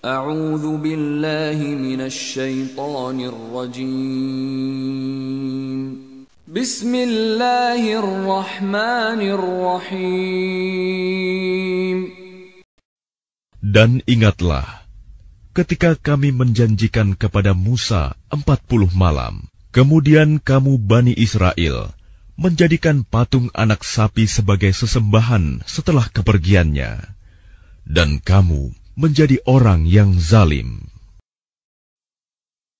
أعوذ بالله من الشيطان الرجيم بسم الله الرحمن الرحيم Dan ingatlah ketika kami menjanjikan kepada Musa empat puluh malam kemudian kamu Bani Israel menjadikan patung anak sapi sebagai sesembahan setelah kepergiannya dan kamu menjadi orang yang zalim.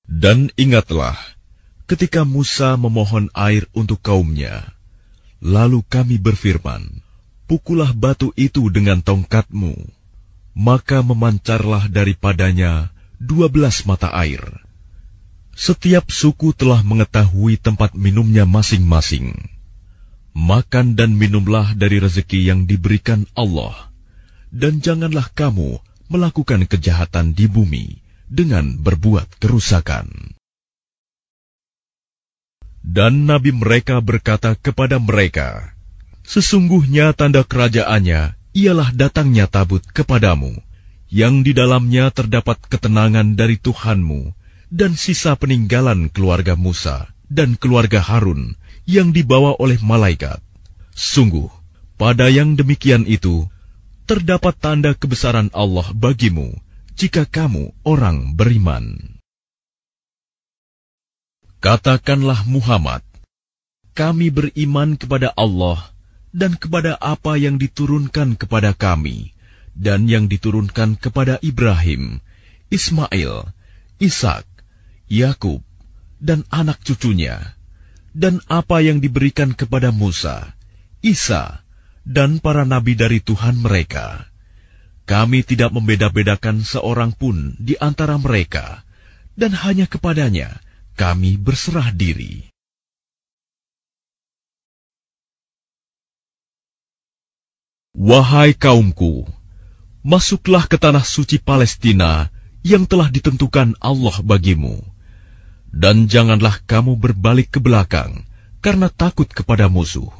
Dan ingatlah, ketika Musa memohon air untuk kaumnya, lalu kami berfirman, pukullah batu itu dengan tongkatmu, maka memancarlah daripadanya dua belas mata air. Setiap suku telah mengetahui tempat minumnya masing-masing. Makan dan minumlah dari rezeki yang diberikan Allah, dan janganlah kamu melakukan kejahatan di bumi dengan berbuat kerusakan. Dan nabi mereka berkata kepada mereka, Sesungguhnya tanda kerajaannya ialah datangnya tabut kepadamu, yang di dalamnya terdapat ketenangan dari Tuhanmu, dan sisa peninggalan keluarga Musa dan keluarga Harun yang dibawa oleh malaikat. Sungguh, pada yang demikian itu, terdapat tanda kebesaran Allah bagimu jika kamu orang beriman. Katakanlah Muhammad, kami beriman kepada Allah dan kepada apa yang diturunkan kepada kami dan yang diturunkan kepada Ibrahim, Ismail, Ishak, Yakub, dan anak cucunya, dan apa yang diberikan kepada Musa, Isa, dan para nabi dari Tuhan mereka. Kami tidak membeda-bedakan seorang pun di antara mereka, dan hanya kepadanya kami berserah diri. Wahai kaumku, masuklah ke tanah suci Palestina yang telah ditentukan Allah bagimu, dan janganlah kamu berbalik ke belakang karena takut kepada musuh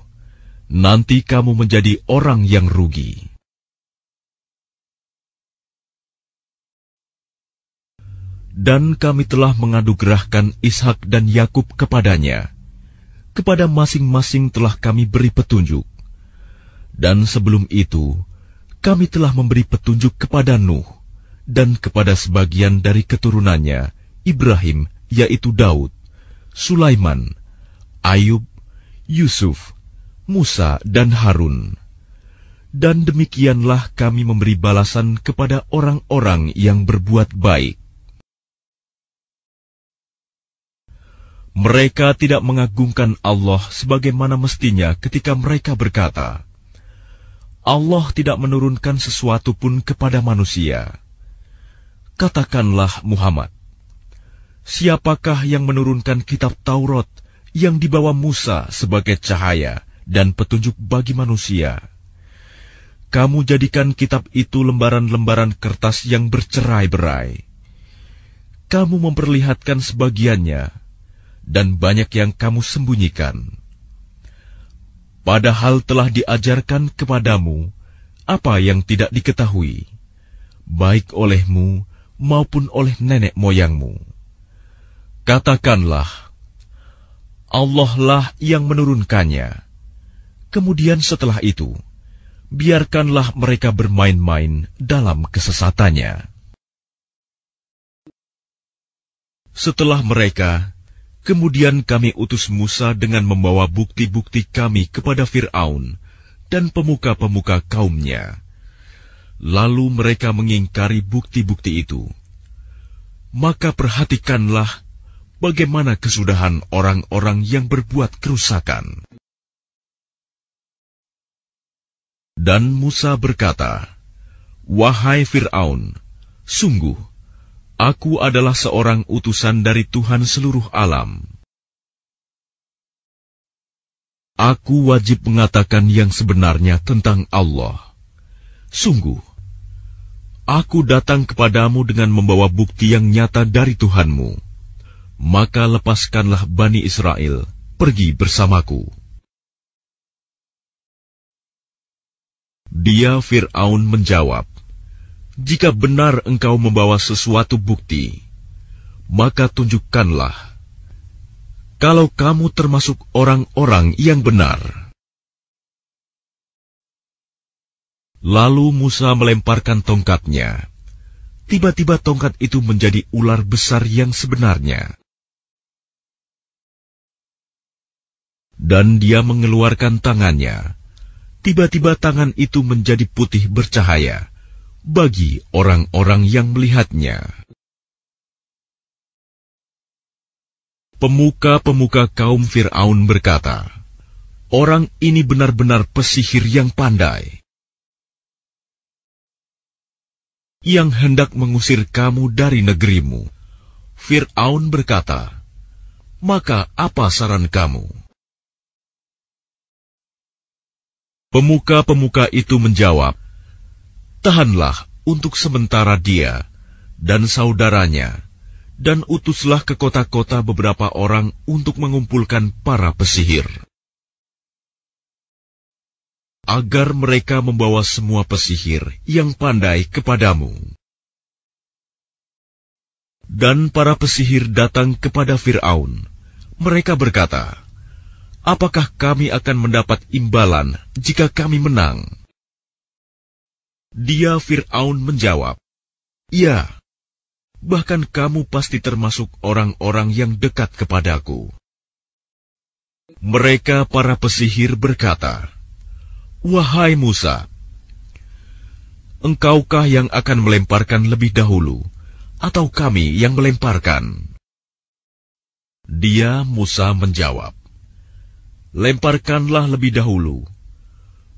nanti kamu menjadi orang yang rugi. Dan kami telah mengadugerahkan Ishak dan Yakub kepadanya. Kepada masing-masing telah kami beri petunjuk. Dan sebelum itu, kami telah memberi petunjuk kepada Nuh dan kepada sebagian dari keturunannya, Ibrahim, yaitu Daud, Sulaiman, Ayub, Yusuf, Musa dan Harun. Dan demikianlah kami memberi balasan kepada orang-orang yang berbuat baik. Mereka tidak mengagungkan Allah sebagaimana mestinya ketika mereka berkata, "Allah tidak menurunkan sesuatu pun kepada manusia." Katakanlah Muhammad, "Siapakah yang menurunkan kitab Taurat yang dibawa Musa sebagai cahaya?" dan petunjuk bagi manusia. Kamu jadikan kitab itu lembaran-lembaran kertas yang bercerai-berai. Kamu memperlihatkan sebagiannya, dan banyak yang kamu sembunyikan. Padahal telah diajarkan kepadamu apa yang tidak diketahui, baik olehmu maupun oleh nenek moyangmu. Katakanlah, Allah lah yang menurunkannya Kemudian setelah itu, biarkanlah mereka bermain-main dalam kesesatannya. Setelah mereka, kemudian kami utus Musa dengan membawa bukti-bukti kami kepada Fir'aun dan pemuka-pemuka kaumnya. Lalu mereka mengingkari bukti-bukti itu. Maka perhatikanlah bagaimana kesudahan orang-orang yang berbuat kerusakan. Dan Musa berkata, Wahai Fir'aun, sungguh, aku adalah seorang utusan dari Tuhan seluruh alam. Aku wajib mengatakan yang sebenarnya tentang Allah. Sungguh, aku datang kepadamu dengan membawa bukti yang nyata dari Tuhanmu. Maka lepaskanlah Bani Israel, pergi bersamaku. Dia Fir'aun menjawab, Jika benar engkau membawa sesuatu bukti, maka tunjukkanlah. Kalau kamu termasuk orang-orang yang benar. Lalu Musa melemparkan tongkatnya. Tiba-tiba tongkat itu menjadi ular besar yang sebenarnya. Dan dia mengeluarkan tangannya tiba-tiba tangan itu menjadi putih bercahaya bagi orang-orang yang melihatnya. Pemuka-pemuka kaum Firaun berkata, "Orang ini benar-benar pesihir yang pandai, yang hendak mengusir kamu dari negerimu." Firaun berkata, "Maka apa saran kamu?" Pemuka-pemuka itu menjawab, "Tahanlah untuk sementara dia dan saudaranya, dan utuslah ke kota-kota beberapa orang untuk mengumpulkan para pesihir, agar mereka membawa semua pesihir yang pandai kepadamu." Dan para pesihir datang kepada Firaun. Mereka berkata, apakah kami akan mendapat imbalan jika kami menang? Dia Fir'aun menjawab, Ya, bahkan kamu pasti termasuk orang-orang yang dekat kepadaku. Mereka para pesihir berkata, Wahai Musa, engkaukah yang akan melemparkan lebih dahulu, atau kami yang melemparkan? Dia Musa menjawab, lemparkanlah lebih dahulu.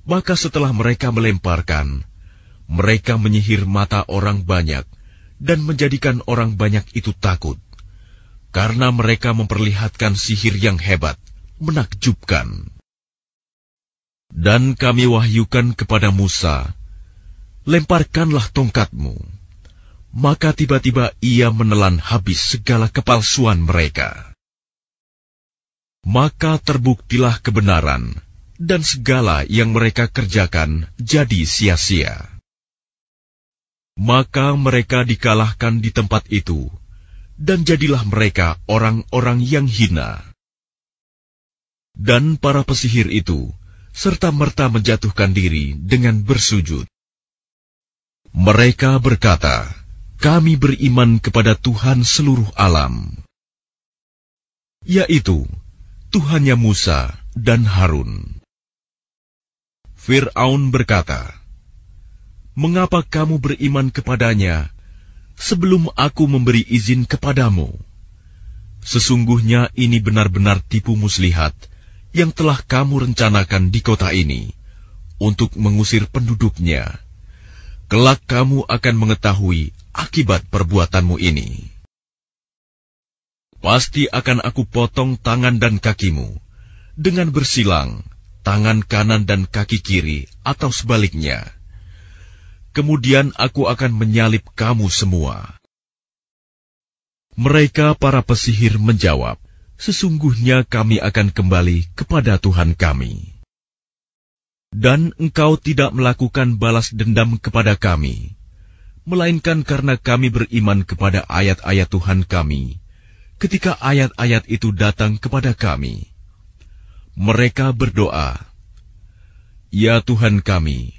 Maka setelah mereka melemparkan, mereka menyihir mata orang banyak dan menjadikan orang banyak itu takut. Karena mereka memperlihatkan sihir yang hebat, menakjubkan. Dan kami wahyukan kepada Musa, Lemparkanlah tongkatmu. Maka tiba-tiba ia menelan habis segala kepalsuan mereka maka terbuktilah kebenaran, dan segala yang mereka kerjakan jadi sia-sia. Maka mereka dikalahkan di tempat itu, dan jadilah mereka orang-orang yang hina. Dan para pesihir itu serta-merta menjatuhkan diri dengan bersujud. Mereka berkata, "Kami beriman kepada Tuhan seluruh alam." Yaitu, Tuhannya Musa dan Harun. Fir'aun berkata, Mengapa kamu beriman kepadanya sebelum aku memberi izin kepadamu? Sesungguhnya ini benar-benar tipu muslihat yang telah kamu rencanakan di kota ini untuk mengusir penduduknya. Kelak kamu akan mengetahui akibat perbuatanmu ini. Pasti akan aku potong tangan dan kakimu dengan bersilang tangan kanan dan kaki kiri atau sebaliknya. Kemudian aku akan menyalip kamu semua. Mereka para pesihir menjawab, Sesungguhnya kami akan kembali kepada Tuhan kami. Dan engkau tidak melakukan balas dendam kepada kami, melainkan karena kami beriman kepada ayat-ayat Tuhan kami, ketika ayat-ayat itu datang kepada kami. Mereka berdoa, "Ya Tuhan kami,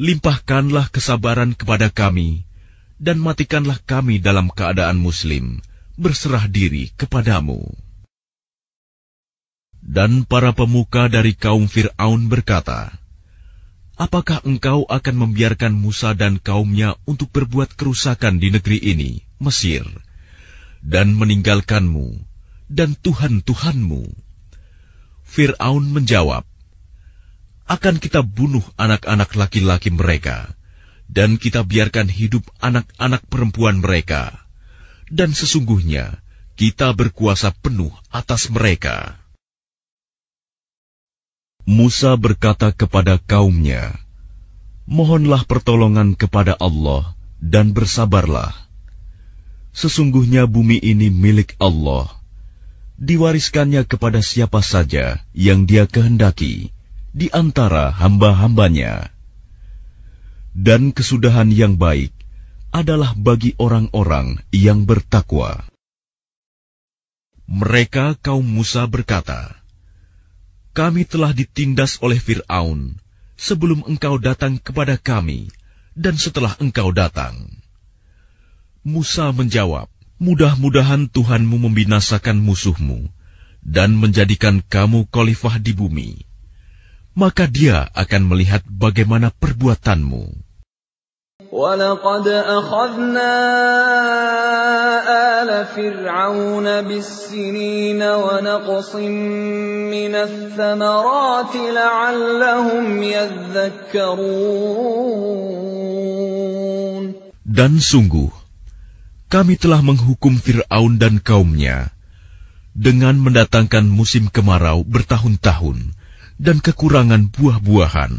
limpahkanlah kesabaran kepada kami, dan matikanlah kami dalam keadaan Muslim, berserah diri kepadamu." Dan para pemuka dari kaum Firaun berkata, "Apakah engkau akan membiarkan Musa dan kaumnya untuk berbuat kerusakan di negeri ini, Mesir?" dan meninggalkanmu dan Tuhan-Tuhanmu. Fir'aun menjawab, Akan kita bunuh anak-anak laki-laki mereka, dan kita biarkan hidup anak-anak perempuan mereka. Dan sesungguhnya, kita berkuasa penuh atas mereka. Musa berkata kepada kaumnya, Mohonlah pertolongan kepada Allah dan bersabarlah Sesungguhnya bumi ini milik Allah. Diwariskannya kepada siapa saja yang dia kehendaki di antara hamba-hambanya. Dan kesudahan yang baik adalah bagi orang-orang yang bertakwa. Mereka kaum Musa berkata, Kami telah ditindas oleh Fir'aun sebelum engkau datang kepada kami dan setelah engkau datang. Musa menjawab, Mudah-mudahan Tuhanmu membinasakan musuhmu dan menjadikan kamu khalifah di bumi. Maka dia akan melihat bagaimana perbuatanmu. ولقد أخذنا آل فرعون بالسنين ونقص من الثمرات لعلهم يذكرون Dan sungguh, kami telah menghukum Fir'aun dan kaumnya dengan mendatangkan musim kemarau bertahun-tahun dan kekurangan buah-buahan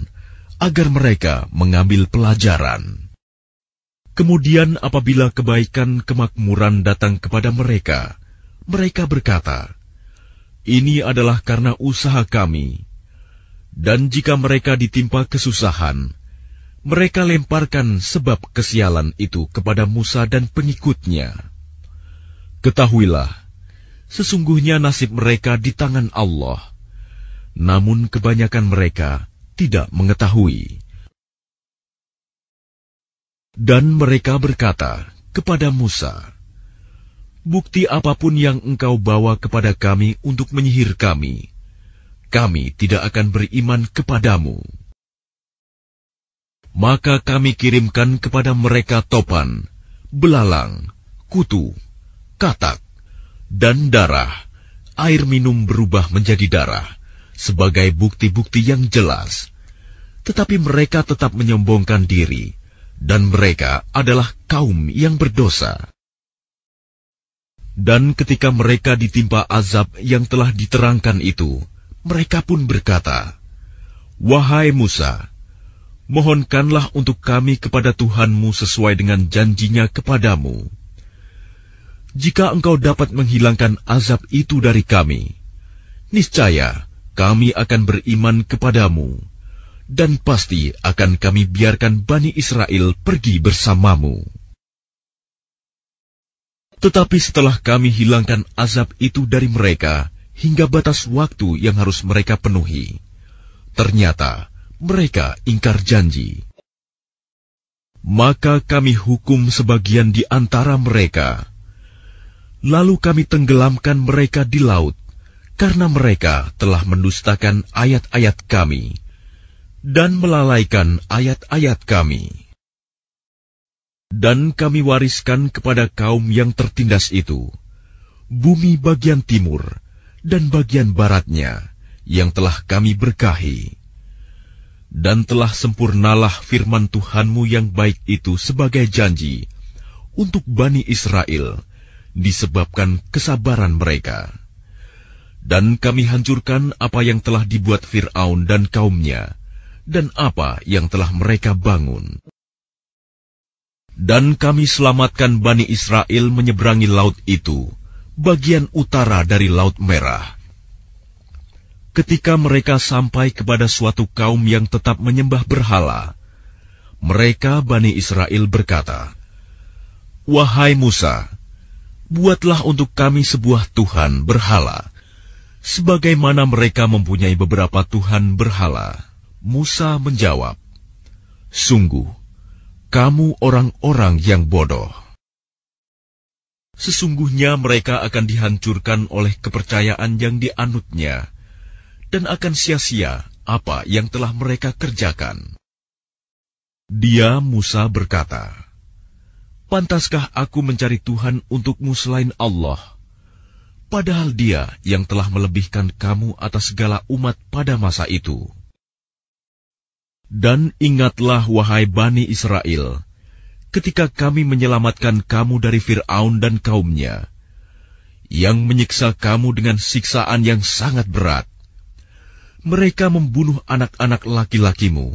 agar mereka mengambil pelajaran. Kemudian apabila kebaikan kemakmuran datang kepada mereka, mereka berkata, Ini adalah karena usaha kami. Dan jika mereka ditimpa kesusahan, mereka lemparkan sebab kesialan itu kepada Musa dan pengikutnya. Ketahuilah, sesungguhnya nasib mereka di tangan Allah, namun kebanyakan mereka tidak mengetahui. Dan mereka berkata kepada Musa, "Bukti apapun yang engkau bawa kepada kami untuk menyihir kami, kami tidak akan beriman kepadamu." maka kami kirimkan kepada mereka topan, belalang, kutu, katak, dan darah. Air minum berubah menjadi darah sebagai bukti-bukti yang jelas. Tetapi mereka tetap menyombongkan diri, dan mereka adalah kaum yang berdosa. Dan ketika mereka ditimpa azab yang telah diterangkan itu, mereka pun berkata, "Wahai Musa, mohonkanlah untuk kami kepada Tuhanmu sesuai dengan janjinya kepadamu. Jika engkau dapat menghilangkan azab itu dari kami, niscaya kami akan beriman kepadamu, dan pasti akan kami biarkan Bani Israel pergi bersamamu. Tetapi setelah kami hilangkan azab itu dari mereka hingga batas waktu yang harus mereka penuhi, ternyata mereka ingkar janji. Maka kami hukum sebagian di antara mereka, lalu kami tenggelamkan mereka di laut karena mereka telah mendustakan ayat-ayat Kami dan melalaikan ayat-ayat Kami. Dan Kami wariskan kepada kaum yang tertindas itu bumi bagian timur dan bagian baratnya yang telah Kami berkahi dan telah sempurnalah firman Tuhanmu yang baik itu sebagai janji untuk Bani Israel disebabkan kesabaran mereka. Dan kami hancurkan apa yang telah dibuat Fir'aun dan kaumnya, dan apa yang telah mereka bangun. Dan kami selamatkan Bani Israel menyeberangi laut itu, bagian utara dari Laut Merah ketika mereka sampai kepada suatu kaum yang tetap menyembah berhala, mereka Bani Israel berkata, Wahai Musa, buatlah untuk kami sebuah Tuhan berhala, sebagaimana mereka mempunyai beberapa Tuhan berhala. Musa menjawab, Sungguh, kamu orang-orang yang bodoh. Sesungguhnya mereka akan dihancurkan oleh kepercayaan yang dianutnya, dan akan sia-sia apa yang telah mereka kerjakan. Dia Musa berkata, Pantaskah aku mencari Tuhan untukmu selain Allah? Padahal dia yang telah melebihkan kamu atas segala umat pada masa itu. Dan ingatlah wahai Bani Israel, ketika kami menyelamatkan kamu dari Fir'aun dan kaumnya, yang menyiksa kamu dengan siksaan yang sangat berat mereka membunuh anak-anak laki-lakimu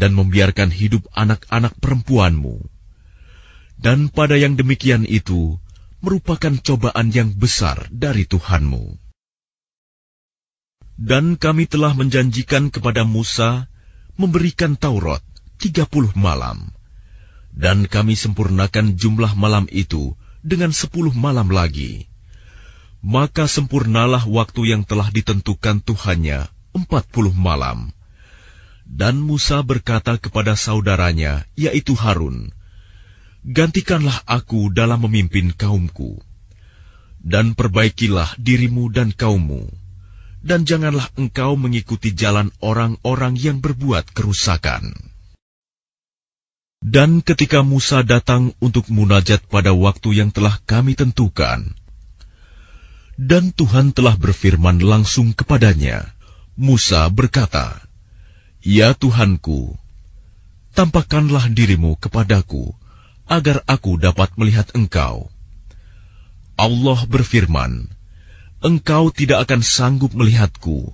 dan membiarkan hidup anak-anak perempuanmu. Dan pada yang demikian itu merupakan cobaan yang besar dari Tuhanmu. Dan kami telah menjanjikan kepada Musa memberikan Taurat puluh malam. Dan kami sempurnakan jumlah malam itu dengan sepuluh malam lagi. Maka sempurnalah waktu yang telah ditentukan Tuhannya empat puluh malam. Dan Musa berkata kepada saudaranya, yaitu Harun, Gantikanlah aku dalam memimpin kaumku, dan perbaikilah dirimu dan kaummu, dan janganlah engkau mengikuti jalan orang-orang yang berbuat kerusakan. Dan ketika Musa datang untuk munajat pada waktu yang telah kami tentukan, dan Tuhan telah berfirman langsung kepadanya, Musa berkata, Ya Tuhanku, tampakkanlah dirimu kepadaku, agar aku dapat melihat engkau. Allah berfirman, Engkau tidak akan sanggup melihatku,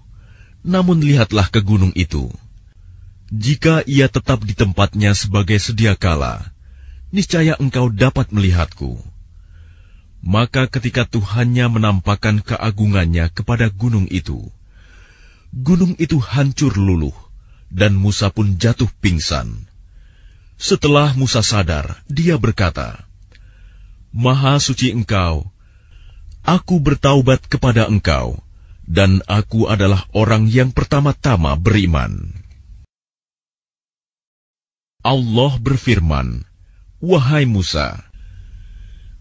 namun lihatlah ke gunung itu. Jika ia tetap di tempatnya sebagai sedia kala, niscaya engkau dapat melihatku. Maka ketika Tuhannya menampakkan keagungannya kepada gunung itu, gunung itu hancur luluh, dan Musa pun jatuh pingsan. Setelah Musa sadar, dia berkata, Maha suci engkau, aku bertaubat kepada engkau, dan aku adalah orang yang pertama-tama beriman. Allah berfirman, Wahai Musa,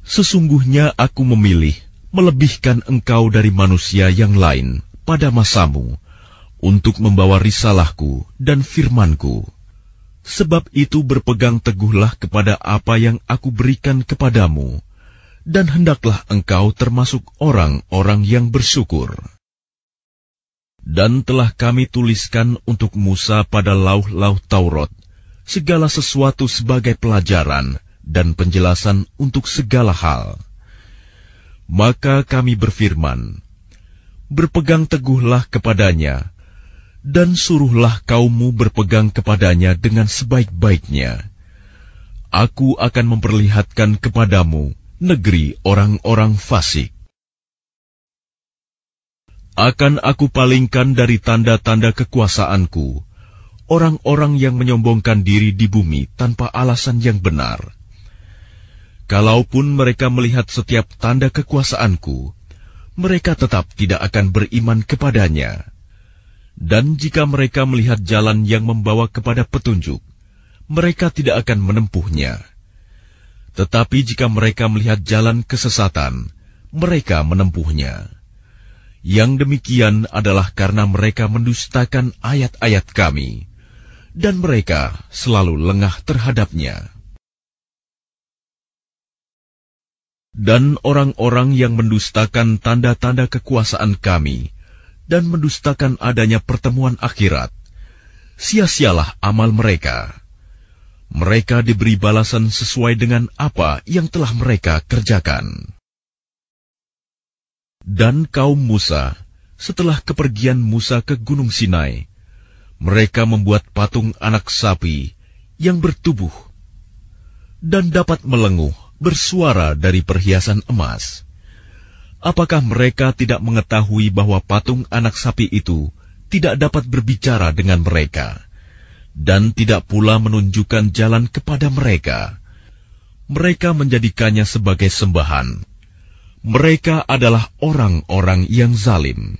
sesungguhnya aku memilih melebihkan engkau dari manusia yang lain pada masamu, untuk membawa risalahku dan firmanku. Sebab itu berpegang teguhlah kepada apa yang aku berikan kepadamu, dan hendaklah engkau termasuk orang-orang yang bersyukur. Dan telah kami tuliskan untuk Musa pada lauh-lauh Taurat, segala sesuatu sebagai pelajaran dan penjelasan untuk segala hal. Maka kami berfirman, Berpegang teguhlah kepadanya, dan suruhlah kaummu berpegang kepadanya dengan sebaik-baiknya. Aku akan memperlihatkan kepadamu negeri orang-orang fasik. Akan aku palingkan dari tanda-tanda kekuasaanku, orang-orang yang menyombongkan diri di bumi tanpa alasan yang benar. Kalaupun mereka melihat setiap tanda kekuasaanku, mereka tetap tidak akan beriman kepadanya.' Dan jika mereka melihat jalan yang membawa kepada petunjuk, mereka tidak akan menempuhnya. Tetapi jika mereka melihat jalan kesesatan, mereka menempuhnya. Yang demikian adalah karena mereka mendustakan ayat-ayat Kami, dan mereka selalu lengah terhadapnya. Dan orang-orang yang mendustakan tanda-tanda kekuasaan Kami dan mendustakan adanya pertemuan akhirat, sia-sialah amal mereka. Mereka diberi balasan sesuai dengan apa yang telah mereka kerjakan. Dan kaum Musa, setelah kepergian Musa ke Gunung Sinai, mereka membuat patung anak sapi yang bertubuh dan dapat melenguh bersuara dari perhiasan emas. Apakah mereka tidak mengetahui bahwa patung anak sapi itu tidak dapat berbicara dengan mereka dan tidak pula menunjukkan jalan kepada mereka? Mereka menjadikannya sebagai sembahan. Mereka adalah orang-orang yang zalim.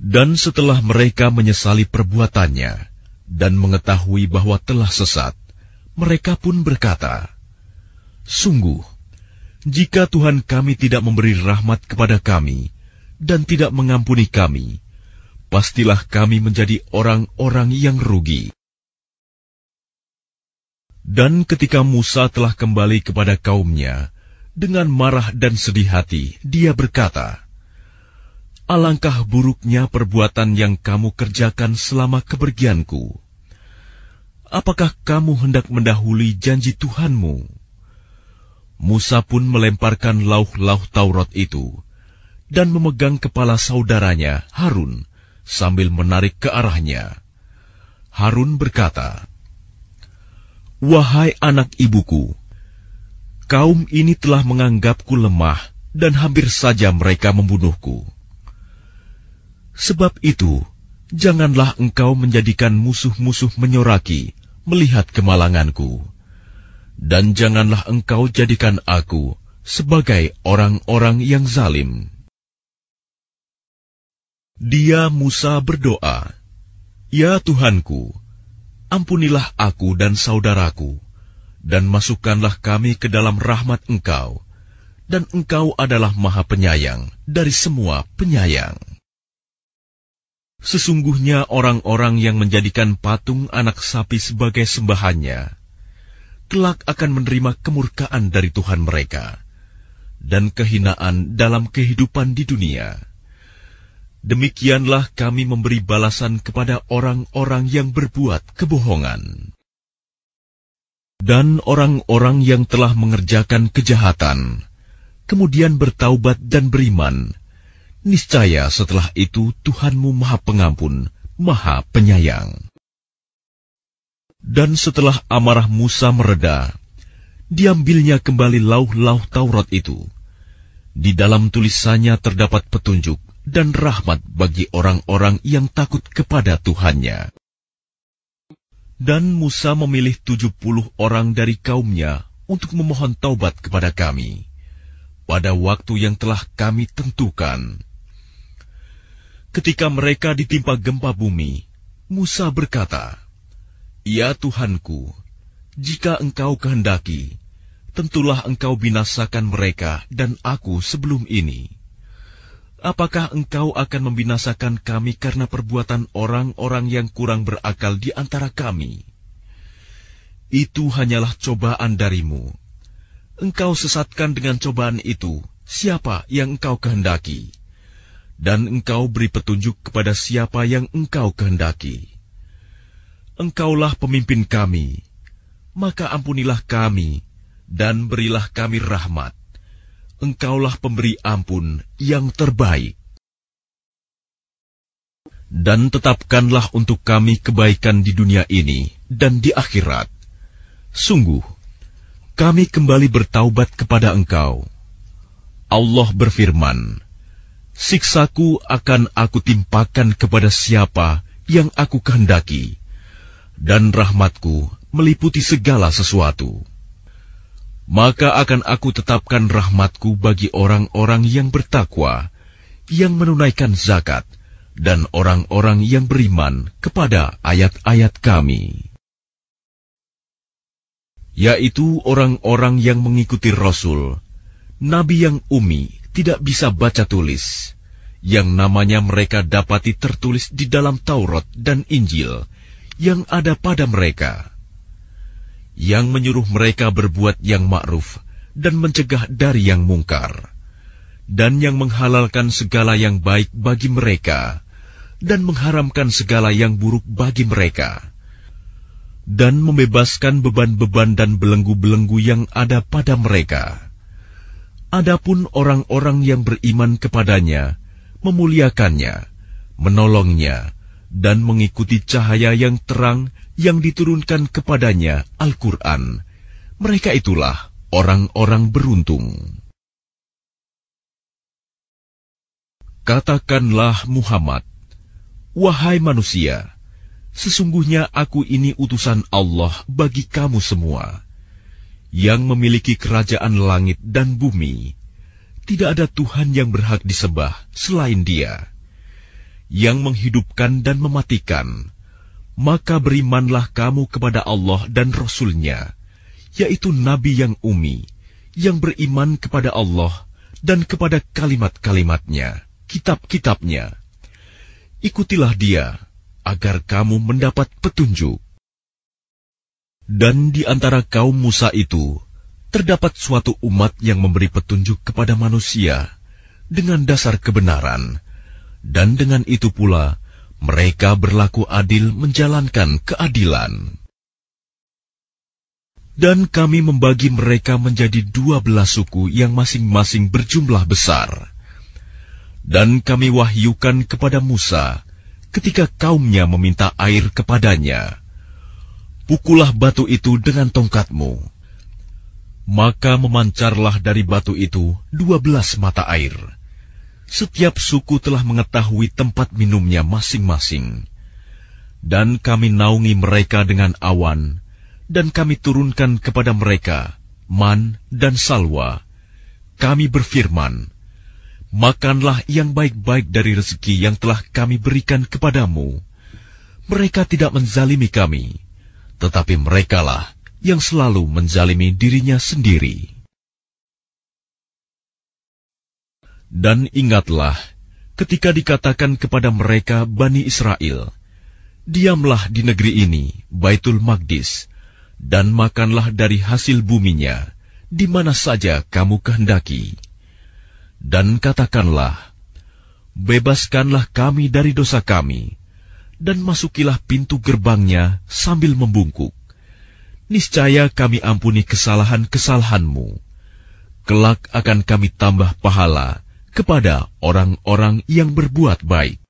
Dan setelah mereka menyesali perbuatannya dan mengetahui bahwa telah sesat, mereka pun berkata, "Sungguh, jika Tuhan kami tidak memberi rahmat kepada kami dan tidak mengampuni kami, pastilah kami menjadi orang-orang yang rugi. Dan ketika Musa telah kembali kepada kaumnya, dengan marah dan sedih hati, dia berkata, Alangkah buruknya perbuatan yang kamu kerjakan selama kepergianku. Apakah kamu hendak mendahului janji Tuhanmu?' Musa pun melemparkan lauh-lauh Taurat itu dan memegang kepala saudaranya Harun sambil menarik ke arahnya. Harun berkata, "Wahai anak ibuku, kaum ini telah menganggapku lemah dan hampir saja mereka membunuhku. Sebab itu, janganlah engkau menjadikan musuh-musuh menyoraki, melihat kemalanganku." dan janganlah engkau jadikan aku sebagai orang-orang yang zalim. Dia Musa berdoa, Ya Tuhanku, ampunilah aku dan saudaraku, dan masukkanlah kami ke dalam rahmat engkau, dan engkau adalah maha penyayang dari semua penyayang. Sesungguhnya orang-orang yang menjadikan patung anak sapi sebagai sembahannya, kelak akan menerima kemurkaan dari Tuhan mereka dan kehinaan dalam kehidupan di dunia. Demikianlah kami memberi balasan kepada orang-orang yang berbuat kebohongan. Dan orang-orang yang telah mengerjakan kejahatan, kemudian bertaubat dan beriman, niscaya setelah itu Tuhanmu Maha Pengampun, Maha Penyayang. Dan setelah amarah Musa mereda, diambilnya kembali lauh-lauh Taurat itu. Di dalam tulisannya terdapat petunjuk dan rahmat bagi orang-orang yang takut kepada Tuhannya. Dan Musa memilih tujuh puluh orang dari kaumnya untuk memohon taubat kepada kami pada waktu yang telah kami tentukan. Ketika mereka ditimpa gempa bumi, Musa berkata, Ya Tuhanku, jika engkau kehendaki, tentulah engkau binasakan mereka dan aku sebelum ini. Apakah engkau akan membinasakan kami karena perbuatan orang-orang yang kurang berakal di antara kami? Itu hanyalah cobaan darimu. Engkau sesatkan dengan cobaan itu siapa yang engkau kehendaki, dan engkau beri petunjuk kepada siapa yang engkau kehendaki. Engkaulah pemimpin kami, maka ampunilah kami dan berilah kami rahmat. Engkaulah pemberi ampun yang terbaik. Dan tetapkanlah untuk kami kebaikan di dunia ini dan di akhirat. Sungguh, kami kembali bertaubat kepada engkau. Allah berfirman, Siksaku akan aku timpakan kepada siapa yang aku kehendaki dan rahmatku meliputi segala sesuatu. Maka akan aku tetapkan rahmatku bagi orang-orang yang bertakwa, yang menunaikan zakat, dan orang-orang yang beriman kepada ayat-ayat kami. Yaitu orang-orang yang mengikuti Rasul, Nabi yang umi tidak bisa baca tulis, yang namanya mereka dapati tertulis di dalam Taurat dan Injil, yang ada pada mereka, yang menyuruh mereka berbuat yang ma'ruf dan mencegah dari yang mungkar, dan yang menghalalkan segala yang baik bagi mereka, dan mengharamkan segala yang buruk bagi mereka, dan membebaskan beban-beban dan belenggu-belenggu yang ada pada mereka. Adapun orang-orang yang beriman kepadanya, memuliakannya, menolongnya, dan mengikuti cahaya yang terang yang diturunkan kepadanya Al-Quran. Mereka itulah orang-orang beruntung. Katakanlah Muhammad, Wahai manusia, sesungguhnya aku ini utusan Allah bagi kamu semua, yang memiliki kerajaan langit dan bumi. Tidak ada Tuhan yang berhak disembah selain dia yang menghidupkan dan mematikan, maka berimanlah kamu kepada Allah dan Rasul-Nya, yaitu Nabi yang umi, yang beriman kepada Allah dan kepada kalimat-kalimatnya, kitab-kitabnya. Ikutilah dia, agar kamu mendapat petunjuk. Dan di antara kaum Musa itu, terdapat suatu umat yang memberi petunjuk kepada manusia dengan dasar kebenaran, dan dengan itu pula mereka berlaku adil menjalankan keadilan. Dan kami membagi mereka menjadi dua belas suku yang masing-masing berjumlah besar. Dan kami wahyukan kepada Musa ketika kaumnya meminta air kepadanya. Pukulah batu itu dengan tongkatmu. Maka memancarlah dari batu itu dua belas mata air setiap suku telah mengetahui tempat minumnya masing-masing. Dan kami naungi mereka dengan awan, dan kami turunkan kepada mereka man dan salwa. Kami berfirman, Makanlah yang baik-baik dari rezeki yang telah kami berikan kepadamu. Mereka tidak menzalimi kami, tetapi merekalah yang selalu menzalimi dirinya sendiri. Dan ingatlah, ketika dikatakan kepada mereka Bani Israel, Diamlah di negeri ini, Baitul Magdis, dan makanlah dari hasil buminya, di mana saja kamu kehendaki. Dan katakanlah, Bebaskanlah kami dari dosa kami, dan masukilah pintu gerbangnya sambil membungkuk. Niscaya kami ampuni kesalahan-kesalahanmu. Kelak akan kami tambah pahala, kepada orang-orang yang berbuat baik.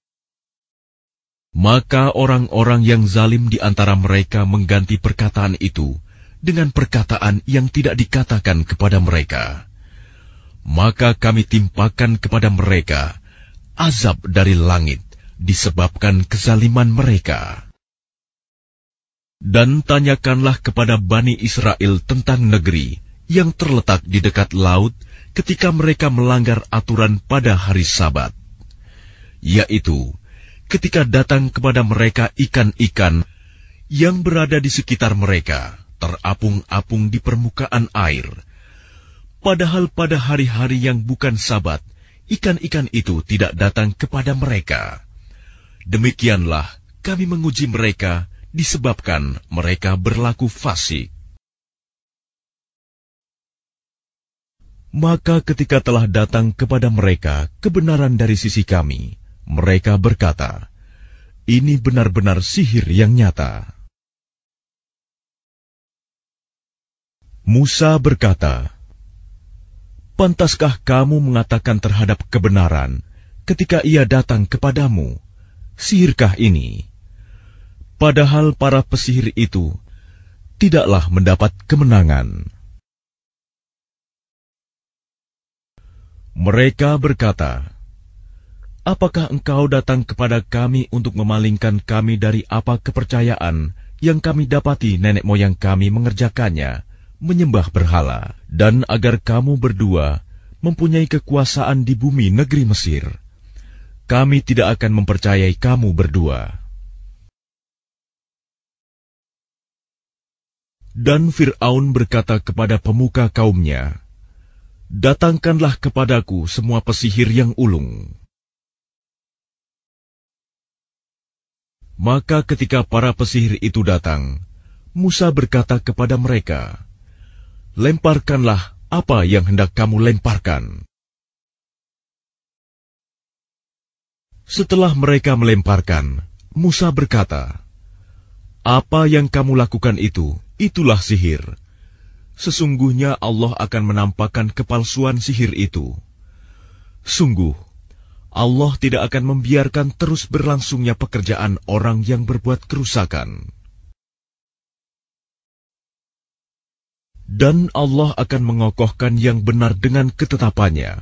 Maka orang-orang yang zalim di antara mereka mengganti perkataan itu dengan perkataan yang tidak dikatakan kepada mereka. Maka kami timpakan kepada mereka azab dari langit disebabkan kezaliman mereka. Dan tanyakanlah kepada Bani Israel tentang negeri yang terletak di dekat laut, ketika mereka melanggar aturan pada hari Sabat, yaitu ketika datang kepada mereka ikan-ikan yang berada di sekitar mereka terapung-apung di permukaan air. Padahal pada hari-hari yang bukan Sabat, ikan-ikan itu tidak datang kepada mereka. Demikianlah kami menguji mereka disebabkan mereka berlaku fasik. Maka ketika telah datang kepada mereka kebenaran dari sisi kami, mereka berkata, Ini benar-benar sihir yang nyata. Musa berkata, Pantaskah kamu mengatakan terhadap kebenaran ketika ia datang kepadamu? Sihirkah ini? Padahal para pesihir itu tidaklah mendapat kemenangan. Mereka berkata, Apakah engkau datang kepada kami untuk memalingkan kami dari apa kepercayaan yang kami dapati nenek moyang kami mengerjakannya, menyembah berhala, dan agar kamu berdua mempunyai kekuasaan di bumi negeri Mesir? Kami tidak akan mempercayai kamu berdua.' Dan Fir'aun berkata kepada pemuka kaumnya, Datangkanlah kepadaku semua pesihir yang ulung. Maka ketika para pesihir itu datang, Musa berkata kepada mereka, Lemparkanlah apa yang hendak kamu lemparkan. Setelah mereka melemparkan, Musa berkata, Apa yang kamu lakukan itu, itulah sihir sesungguhnya Allah akan menampakkan kepalsuan sihir itu. Sungguh, Allah tidak akan membiarkan terus berlangsungnya pekerjaan orang yang berbuat kerusakan. Dan Allah akan mengokohkan yang benar dengan ketetapannya,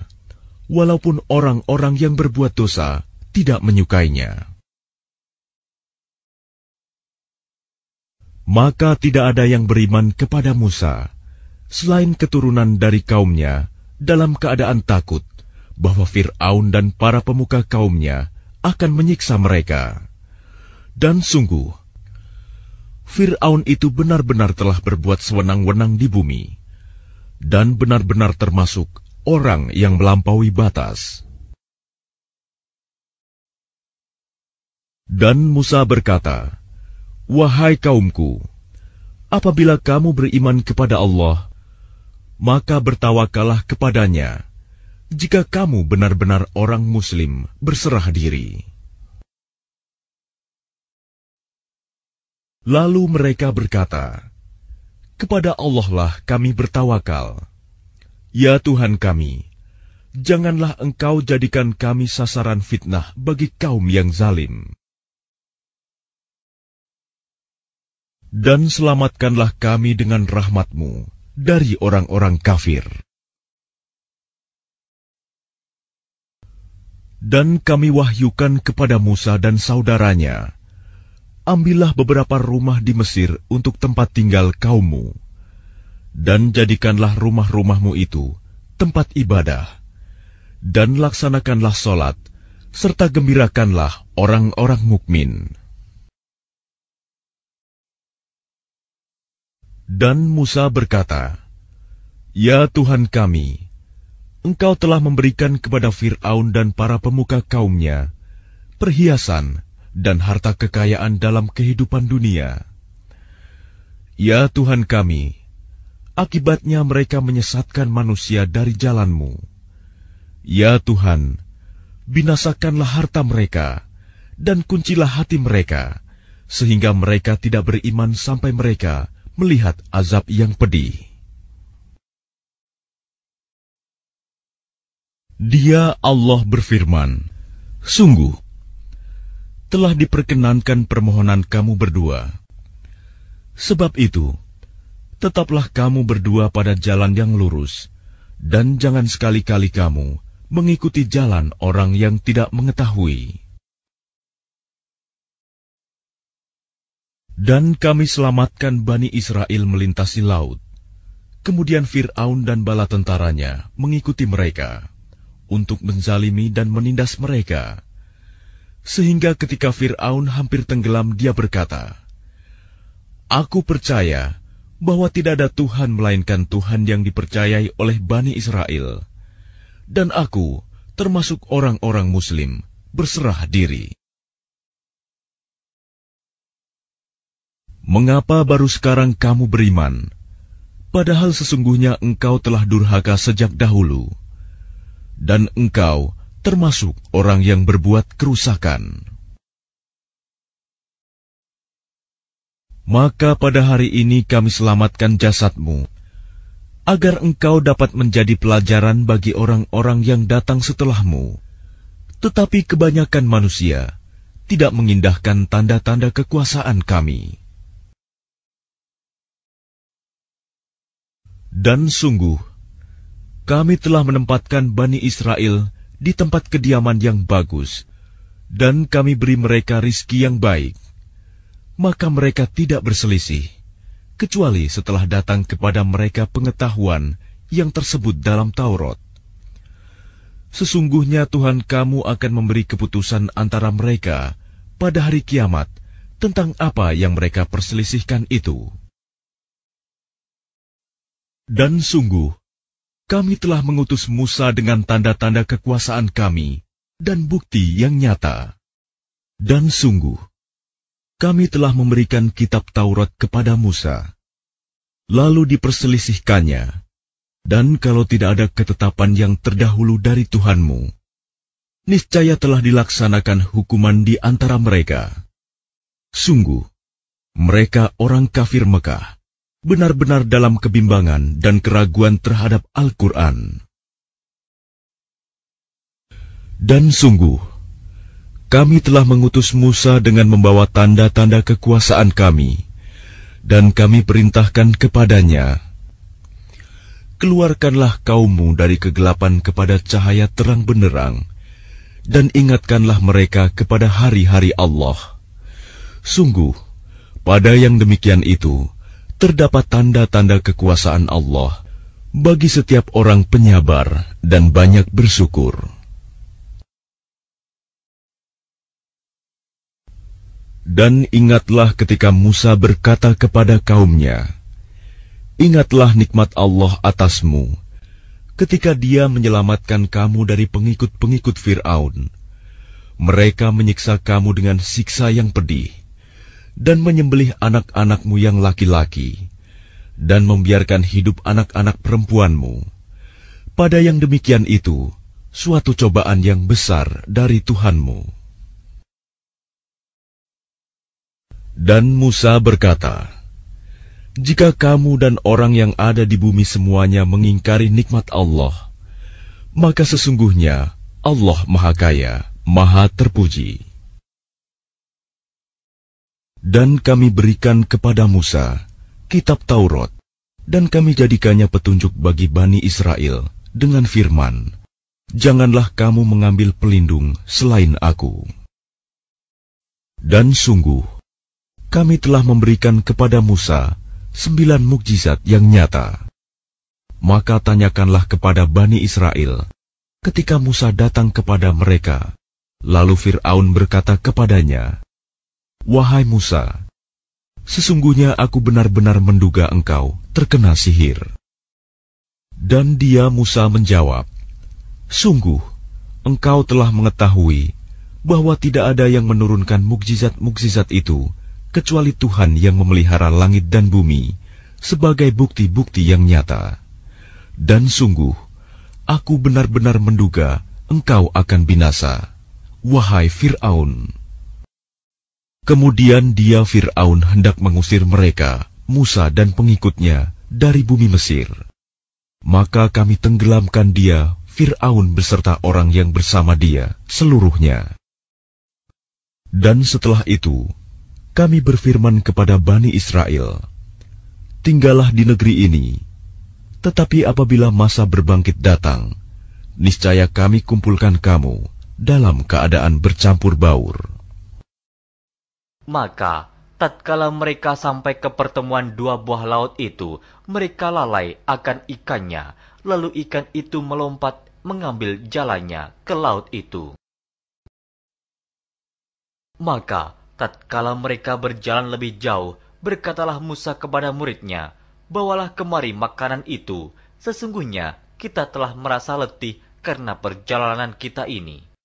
walaupun orang-orang yang berbuat dosa tidak menyukainya. Maka tidak ada yang beriman kepada Musa, selain keturunan dari kaumnya, dalam keadaan takut bahwa Firaun dan para pemuka kaumnya akan menyiksa mereka. Dan sungguh, Firaun itu benar-benar telah berbuat sewenang-wenang di bumi, dan benar-benar termasuk orang yang melampaui batas. Dan Musa berkata, "Wahai kaumku, apabila kamu beriman kepada Allah." maka bertawakalah kepadanya jika kamu benar-benar orang Muslim berserah diri. Lalu mereka berkata, Kepada Allah lah kami bertawakal. Ya Tuhan kami, janganlah Engkau jadikan kami sasaran fitnah bagi kaum yang zalim. Dan selamatkanlah kami dengan rahmatmu, dari orang-orang kafir. Dan kami wahyukan kepada Musa dan saudaranya, Ambillah beberapa rumah di Mesir untuk tempat tinggal kaummu, dan jadikanlah rumah-rumahmu itu tempat ibadah, dan laksanakanlah solat, serta gembirakanlah orang-orang mukmin. Dan Musa berkata, Ya Tuhan kami, Engkau telah memberikan kepada Fir'aun dan para pemuka kaumnya perhiasan dan harta kekayaan dalam kehidupan dunia. Ya Tuhan kami, akibatnya mereka menyesatkan manusia dari jalanmu. Ya Tuhan, binasakanlah harta mereka dan kuncilah hati mereka, sehingga mereka tidak beriman sampai mereka melihat azab yang pedih. Dia Allah berfirman, Sungguh, telah diperkenankan permohonan kamu berdua. Sebab itu, tetaplah kamu berdua pada jalan yang lurus, dan jangan sekali-kali kamu mengikuti jalan orang yang tidak mengetahui. Dan kami selamatkan Bani Israel melintasi laut. Kemudian Fir'aun dan bala tentaranya mengikuti mereka untuk menzalimi dan menindas mereka. Sehingga ketika Fir'aun hampir tenggelam dia berkata, Aku percaya bahwa tidak ada Tuhan melainkan Tuhan yang dipercayai oleh Bani Israel. Dan aku termasuk orang-orang muslim berserah diri. Mengapa baru sekarang kamu beriman? Padahal sesungguhnya engkau telah durhaka sejak dahulu, dan engkau termasuk orang yang berbuat kerusakan. Maka pada hari ini kami selamatkan jasadmu, agar engkau dapat menjadi pelajaran bagi orang-orang yang datang setelahmu. Tetapi kebanyakan manusia tidak mengindahkan tanda-tanda kekuasaan kami. Dan sungguh, kami telah menempatkan Bani Israel di tempat kediaman yang bagus, dan kami beri mereka rizki yang baik. Maka mereka tidak berselisih, kecuali setelah datang kepada mereka pengetahuan yang tersebut dalam Taurat. Sesungguhnya Tuhan kamu akan memberi keputusan antara mereka pada hari kiamat tentang apa yang mereka perselisihkan itu. Dan sungguh, kami telah mengutus Musa dengan tanda-tanda kekuasaan kami dan bukti yang nyata. Dan sungguh, kami telah memberikan kitab Taurat kepada Musa. Lalu diperselisihkannya, dan kalau tidak ada ketetapan yang terdahulu dari Tuhanmu, niscaya telah dilaksanakan hukuman di antara mereka. Sungguh, mereka orang kafir Mekah benar-benar dalam kebimbangan dan keraguan terhadap Al-Quran. Dan sungguh, kami telah mengutus Musa dengan membawa tanda-tanda kekuasaan kami, dan kami perintahkan kepadanya, Keluarkanlah kaummu dari kegelapan kepada cahaya terang benderang, dan ingatkanlah mereka kepada hari-hari Allah. Sungguh, pada yang demikian itu, terdapat tanda-tanda kekuasaan Allah bagi setiap orang penyabar dan banyak bersyukur. Dan ingatlah ketika Musa berkata kepada kaumnya, Ingatlah nikmat Allah atasmu, ketika dia menyelamatkan kamu dari pengikut-pengikut Fir'aun. Mereka menyiksa kamu dengan siksa yang pedih dan menyembelih anak-anakmu yang laki-laki, dan membiarkan hidup anak-anak perempuanmu. Pada yang demikian itu, suatu cobaan yang besar dari Tuhanmu. Dan Musa berkata, Jika kamu dan orang yang ada di bumi semuanya mengingkari nikmat Allah, maka sesungguhnya Allah Maha Kaya, Maha Terpuji. Dan kami berikan kepada Musa kitab Taurat, dan kami jadikannya petunjuk bagi Bani Israel dengan firman, Janganlah kamu mengambil pelindung selain aku. Dan sungguh, kami telah memberikan kepada Musa sembilan mukjizat yang nyata. Maka tanyakanlah kepada Bani Israel ketika Musa datang kepada mereka. Lalu Fir'aun berkata kepadanya, Wahai Musa, sesungguhnya aku benar-benar menduga engkau terkena sihir. Dan dia Musa menjawab, Sungguh, engkau telah mengetahui bahwa tidak ada yang menurunkan mukjizat-mukjizat itu kecuali Tuhan yang memelihara langit dan bumi sebagai bukti-bukti yang nyata. Dan sungguh, aku benar-benar menduga engkau akan binasa. Wahai Fir'aun! Kemudian dia Fir'aun hendak mengusir mereka, Musa dan pengikutnya, dari bumi Mesir. Maka kami tenggelamkan dia, Fir'aun beserta orang yang bersama dia, seluruhnya. Dan setelah itu, kami berfirman kepada Bani Israel, Tinggallah di negeri ini, tetapi apabila masa berbangkit datang, niscaya kami kumpulkan kamu dalam keadaan bercampur baur. Maka, tatkala mereka sampai ke pertemuan dua buah laut itu, mereka lalai akan ikannya, lalu ikan itu melompat mengambil jalannya ke laut itu. Maka, tatkala mereka berjalan lebih jauh, berkatalah Musa kepada muridnya, Bawalah kemari makanan itu, sesungguhnya kita telah merasa letih karena perjalanan kita ini.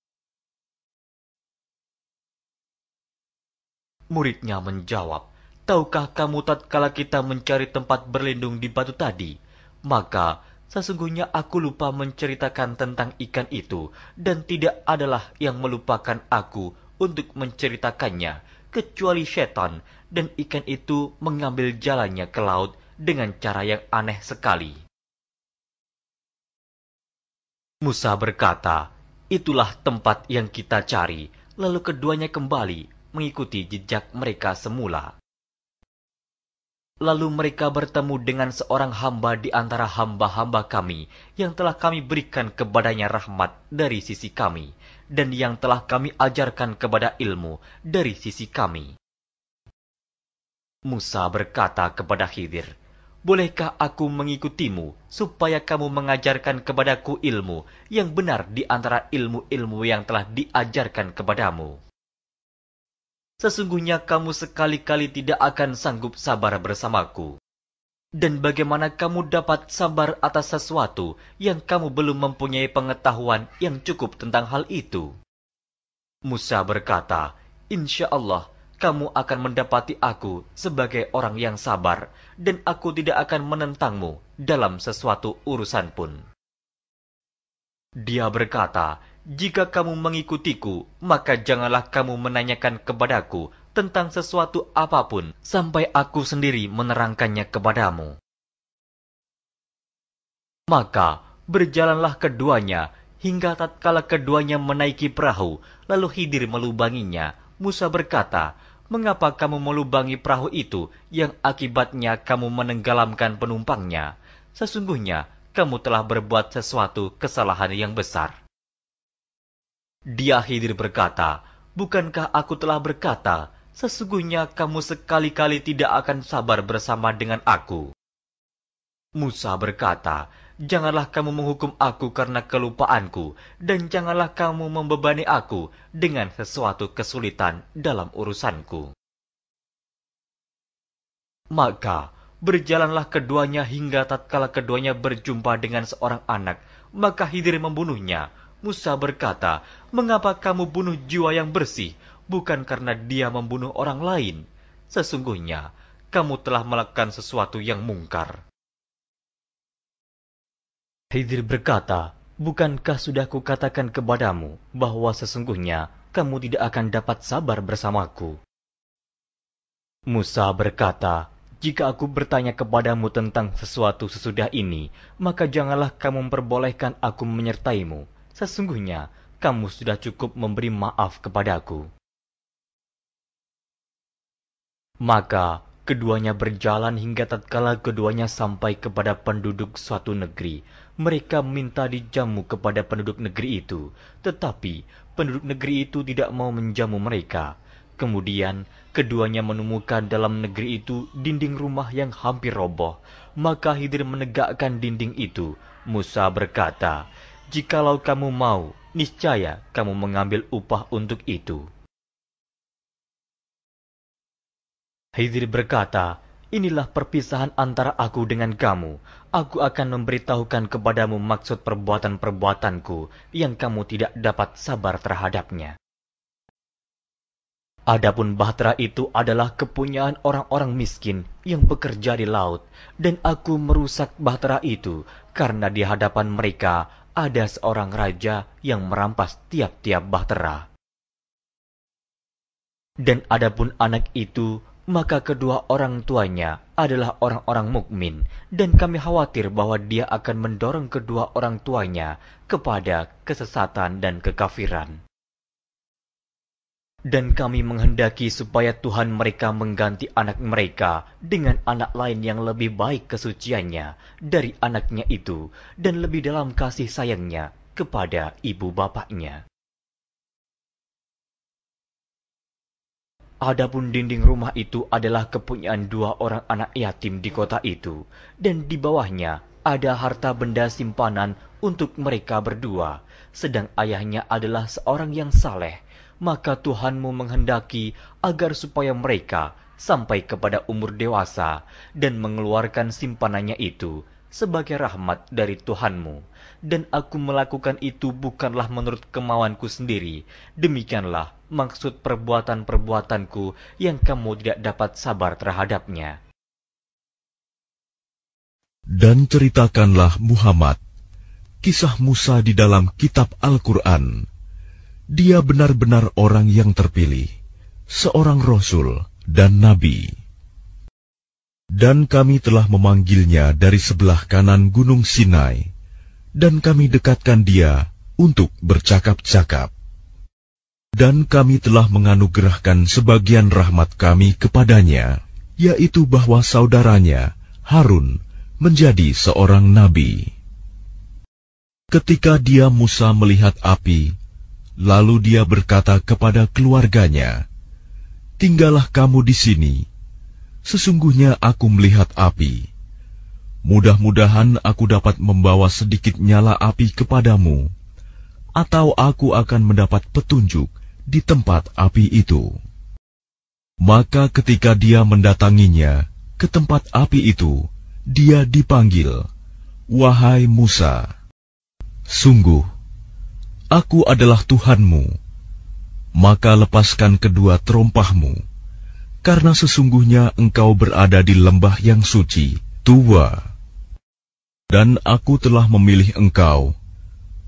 Muridnya menjawab, Tahukah kamu tatkala kita mencari tempat berlindung di batu tadi? Maka sesungguhnya aku lupa menceritakan tentang ikan itu, dan tidak adalah yang melupakan aku untuk menceritakannya, kecuali setan, dan ikan itu mengambil jalannya ke laut dengan cara yang aneh sekali. Musa berkata, itulah tempat yang kita cari. Lalu keduanya kembali mengikuti jejak mereka semula. Lalu mereka bertemu dengan seorang hamba di antara hamba-hamba kami yang telah kami berikan kepadanya rahmat dari sisi kami dan yang telah kami ajarkan kepada ilmu dari sisi kami. Musa berkata kepada Khidir, Bolehkah aku mengikutimu supaya kamu mengajarkan kepadaku ilmu yang benar di antara ilmu-ilmu yang telah diajarkan kepadamu? Sesungguhnya kamu sekali-kali tidak akan sanggup sabar bersamaku. Dan bagaimana kamu dapat sabar atas sesuatu yang kamu belum mempunyai pengetahuan yang cukup tentang hal itu? Musa berkata, Insya Allah, kamu akan mendapati aku sebagai orang yang sabar, dan aku tidak akan menentangmu dalam sesuatu urusan pun. Dia berkata, "Jika kamu mengikutiku, maka janganlah kamu menanyakan kepadaku tentang sesuatu apapun sampai aku sendiri menerangkannya kepadamu." Maka berjalanlah keduanya hingga tatkala keduanya menaiki perahu, lalu hidir melubanginya. Musa berkata, "Mengapa kamu melubangi perahu itu yang akibatnya kamu menenggelamkan penumpangnya? Sesungguhnya kamu telah berbuat sesuatu kesalahan yang besar. Dia Khidir berkata, Bukankah aku telah berkata, sesungguhnya kamu sekali-kali tidak akan sabar bersama dengan aku. Musa berkata, Janganlah kamu menghukum aku karena kelupaanku, dan janganlah kamu membebani aku dengan sesuatu kesulitan dalam urusanku. Maka, Berjalanlah keduanya hingga tatkala keduanya berjumpa dengan seorang anak, maka hidir membunuhnya. Musa berkata, "Mengapa kamu bunuh jiwa yang bersih? Bukan karena dia membunuh orang lain. Sesungguhnya kamu telah melakukan sesuatu yang mungkar." Hidir berkata, "Bukankah sudah kukatakan kepadamu bahwa sesungguhnya kamu tidak akan dapat sabar bersamaku?" Musa berkata, jika aku bertanya kepadamu tentang sesuatu sesudah ini, maka janganlah kamu memperbolehkan aku menyertaimu. Sesungguhnya, kamu sudah cukup memberi maaf kepadaku. Maka, keduanya berjalan hingga tatkala keduanya sampai kepada penduduk suatu negeri. Mereka minta dijamu kepada penduduk negeri itu, tetapi penduduk negeri itu tidak mau menjamu mereka. Kemudian keduanya menemukan dalam negeri itu dinding rumah yang hampir roboh. Maka Hidir menegakkan dinding itu. Musa berkata, "Jikalau kamu mau, niscaya kamu mengambil upah untuk itu." Hidir berkata, Inilah perpisahan antara aku dengan kamu. Aku akan memberitahukan kepadamu maksud perbuatan-perbuatanku yang kamu tidak dapat sabar terhadapnya. Adapun bahtera itu adalah kepunyaan orang-orang miskin yang bekerja di laut, dan aku merusak bahtera itu karena di hadapan mereka ada seorang raja yang merampas tiap-tiap bahtera. Dan adapun anak itu, maka kedua orang tuanya adalah orang-orang mukmin, dan kami khawatir bahwa dia akan mendorong kedua orang tuanya kepada kesesatan dan kekafiran. Dan kami menghendaki supaya Tuhan mereka mengganti anak mereka dengan anak lain yang lebih baik kesuciannya dari anaknya itu dan lebih dalam kasih sayangnya kepada ibu bapaknya. Adapun dinding rumah itu adalah kepunyaan dua orang anak yatim di kota itu, dan di bawahnya ada harta benda simpanan untuk mereka berdua, sedang ayahnya adalah seorang yang saleh, maka Tuhanmu menghendaki agar supaya mereka sampai kepada umur dewasa dan mengeluarkan simpanannya itu sebagai rahmat dari Tuhanmu. Dan aku melakukan itu bukanlah menurut kemauanku sendiri. Demikianlah maksud perbuatan-perbuatanku yang kamu tidak dapat sabar terhadapnya. Dan ceritakanlah Muhammad, kisah Musa di dalam kitab Al-Quran dia benar-benar orang yang terpilih, seorang rasul dan nabi. Dan kami telah memanggilnya dari sebelah kanan Gunung Sinai, dan kami dekatkan dia untuk bercakap-cakap. Dan kami telah menganugerahkan sebagian rahmat kami kepadanya, yaitu bahwa saudaranya, Harun, menjadi seorang nabi. Ketika dia Musa melihat api Lalu dia berkata kepada keluarganya, "Tinggallah kamu di sini. Sesungguhnya aku melihat api. Mudah-mudahan aku dapat membawa sedikit nyala api kepadamu, atau aku akan mendapat petunjuk di tempat api itu." Maka, ketika dia mendatanginya ke tempat api itu, dia dipanggil, "Wahai Musa, sungguh..." Aku adalah Tuhanmu, maka lepaskan kedua terompahmu, karena sesungguhnya engkau berada di lembah yang suci, tua. Dan aku telah memilih engkau,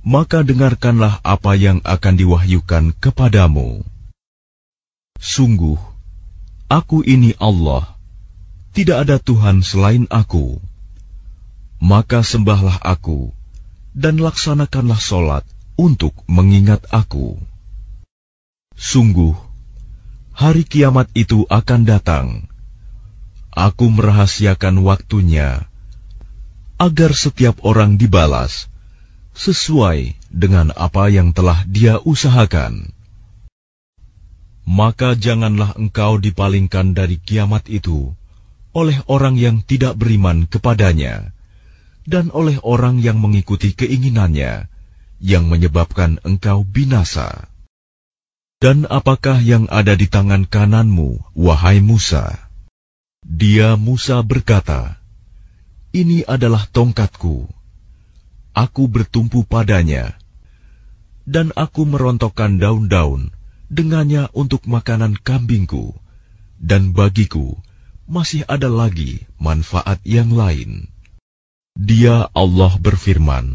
maka dengarkanlah apa yang akan diwahyukan kepadamu. Sungguh, aku ini Allah, tidak ada Tuhan selain aku. Maka sembahlah aku, dan laksanakanlah solat, untuk mengingat aku. Sungguh, hari kiamat itu akan datang. Aku merahasiakan waktunya agar setiap orang dibalas sesuai dengan apa yang telah dia usahakan. Maka janganlah engkau dipalingkan dari kiamat itu oleh orang yang tidak beriman kepadanya dan oleh orang yang mengikuti keinginannya yang menyebabkan engkau binasa? Dan apakah yang ada di tangan kananmu, wahai Musa? Dia Musa berkata, Ini adalah tongkatku. Aku bertumpu padanya, dan aku merontokkan daun-daun dengannya untuk makanan kambingku, dan bagiku masih ada lagi manfaat yang lain. Dia Allah berfirman,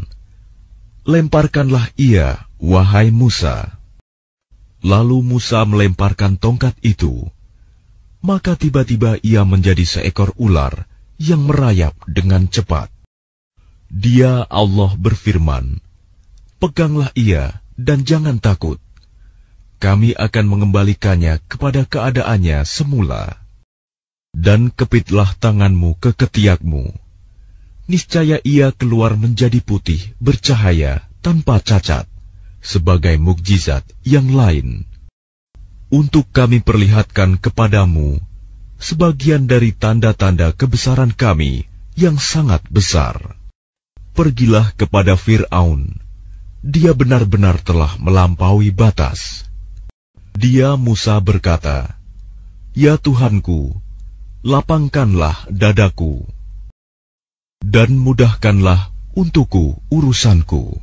Lemparkanlah ia, wahai Musa. Lalu Musa melemparkan tongkat itu. Maka tiba-tiba ia menjadi seekor ular yang merayap dengan cepat. Dia Allah berfirman, Peganglah ia dan jangan takut. Kami akan mengembalikannya kepada keadaannya semula. Dan kepitlah tanganmu ke ketiakmu niscaya ia keluar menjadi putih, bercahaya, tanpa cacat, sebagai mukjizat yang lain. Untuk kami perlihatkan kepadamu sebagian dari tanda-tanda kebesaran kami yang sangat besar. Pergilah kepada Fir'aun. Dia benar-benar telah melampaui batas. Dia Musa berkata, Ya Tuhanku, lapangkanlah dadaku dan mudahkanlah untukku urusanku,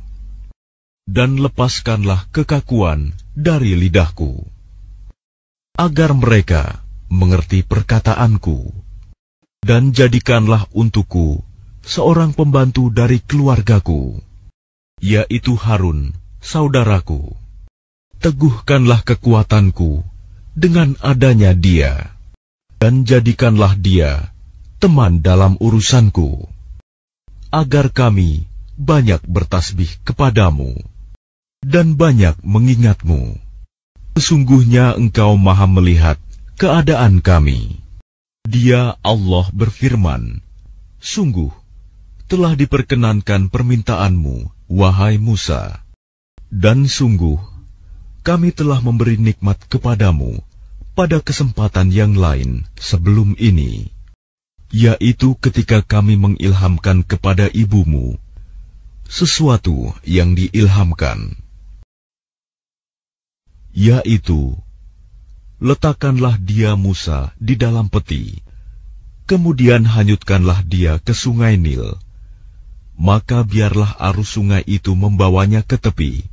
dan lepaskanlah kekakuan dari lidahku, agar mereka mengerti perkataanku, dan jadikanlah untukku seorang pembantu dari keluargaku, yaitu Harun, saudaraku. Teguhkanlah kekuatanku dengan adanya dia, dan jadikanlah dia teman dalam urusanku agar kami banyak bertasbih kepadamu dan banyak mengingatmu. Sesungguhnya engkau maha melihat keadaan kami. Dia Allah berfirman, Sungguh, telah diperkenankan permintaanmu, wahai Musa. Dan sungguh, kami telah memberi nikmat kepadamu pada kesempatan yang lain sebelum ini yaitu ketika kami mengilhamkan kepada ibumu sesuatu yang diilhamkan, yaitu letakkanlah dia Musa di dalam peti, kemudian hanyutkanlah dia ke sungai Nil, maka biarlah arus sungai itu membawanya ke tepi.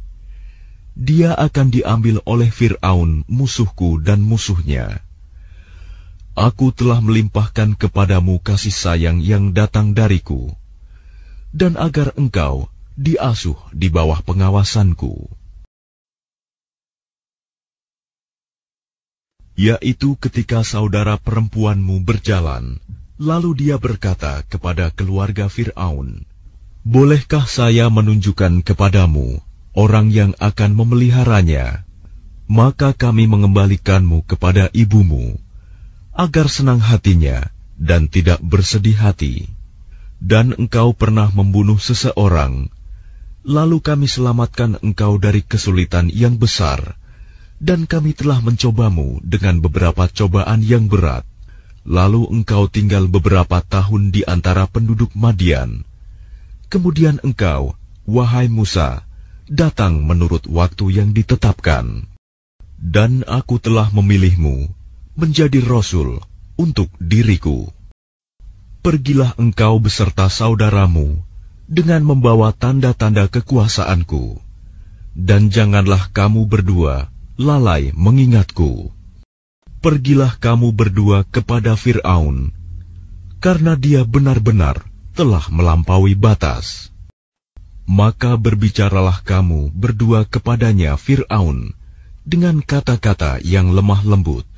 Dia akan diambil oleh Firaun, musuhku dan musuhnya. Aku telah melimpahkan kepadamu kasih sayang yang datang dariku, dan agar engkau diasuh di bawah pengawasanku, yaitu ketika saudara perempuanmu berjalan, lalu dia berkata kepada keluarga Firaun, "Bolehkah saya menunjukkan kepadamu orang yang akan memeliharanya?" Maka kami mengembalikanmu kepada ibumu agar senang hatinya dan tidak bersedih hati. Dan engkau pernah membunuh seseorang, lalu kami selamatkan engkau dari kesulitan yang besar, dan kami telah mencobamu dengan beberapa cobaan yang berat. Lalu engkau tinggal beberapa tahun di antara penduduk Madian. Kemudian engkau, wahai Musa, datang menurut waktu yang ditetapkan. Dan aku telah memilihmu menjadi rasul untuk diriku. Pergilah engkau beserta saudaramu dengan membawa tanda-tanda kekuasaanku, dan janganlah kamu berdua lalai mengingatku. Pergilah kamu berdua kepada Firaun, karena dia benar-benar telah melampaui batas. Maka berbicaralah kamu berdua kepadanya Firaun dengan kata-kata yang lemah lembut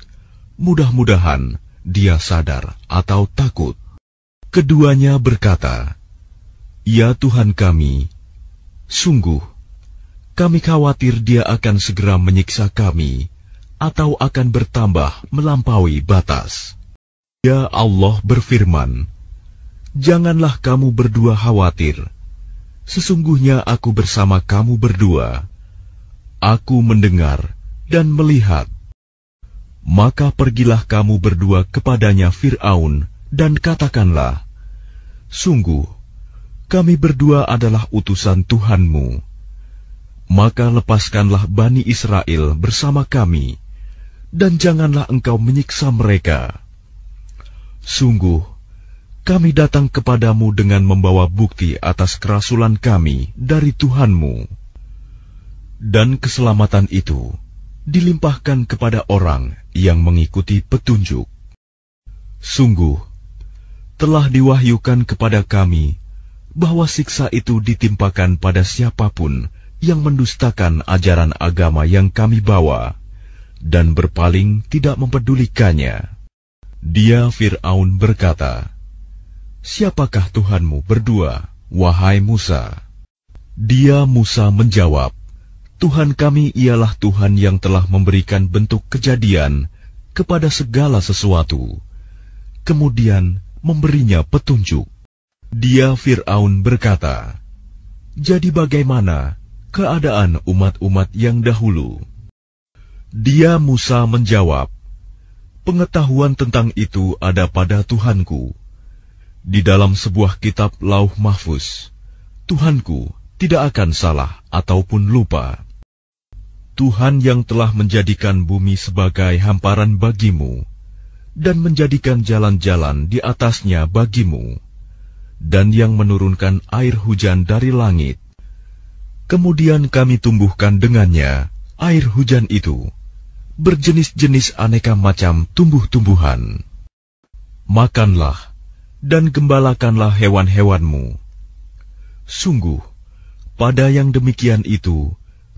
Mudah-mudahan dia sadar atau takut. Keduanya berkata, "Ya Tuhan kami, sungguh kami khawatir dia akan segera menyiksa kami atau akan bertambah melampaui batas." Ya Allah berfirman, "Janganlah kamu berdua khawatir. Sesungguhnya aku bersama kamu berdua. Aku mendengar dan melihat." Maka pergilah kamu berdua kepadanya Fir'aun, dan katakanlah, Sungguh, kami berdua adalah utusan Tuhanmu. Maka lepaskanlah Bani Israel bersama kami, dan janganlah engkau menyiksa mereka. Sungguh, kami datang kepadamu dengan membawa bukti atas kerasulan kami dari Tuhanmu. Dan keselamatan itu dilimpahkan kepada orang yang mengikuti petunjuk. Sungguh, telah diwahyukan kepada kami bahwa siksa itu ditimpakan pada siapapun yang mendustakan ajaran agama yang kami bawa dan berpaling tidak mempedulikannya. Dia Fir'aun berkata, Siapakah Tuhanmu berdua, wahai Musa? Dia Musa menjawab, Tuhan kami ialah Tuhan yang telah memberikan bentuk kejadian kepada segala sesuatu, kemudian memberinya petunjuk. Dia Fir'aun berkata, Jadi bagaimana keadaan umat-umat yang dahulu? Dia Musa menjawab, Pengetahuan tentang itu ada pada Tuhanku. Di dalam sebuah kitab lauh mahfuz, Tuhanku tidak akan salah ataupun lupa. Tuhan yang telah menjadikan bumi sebagai hamparan bagimu, dan menjadikan jalan-jalan di atasnya bagimu, dan yang menurunkan air hujan dari langit. Kemudian kami tumbuhkan dengannya air hujan itu, berjenis-jenis aneka macam tumbuh-tumbuhan. Makanlah, dan gembalakanlah hewan-hewanmu. Sungguh, pada yang demikian itu,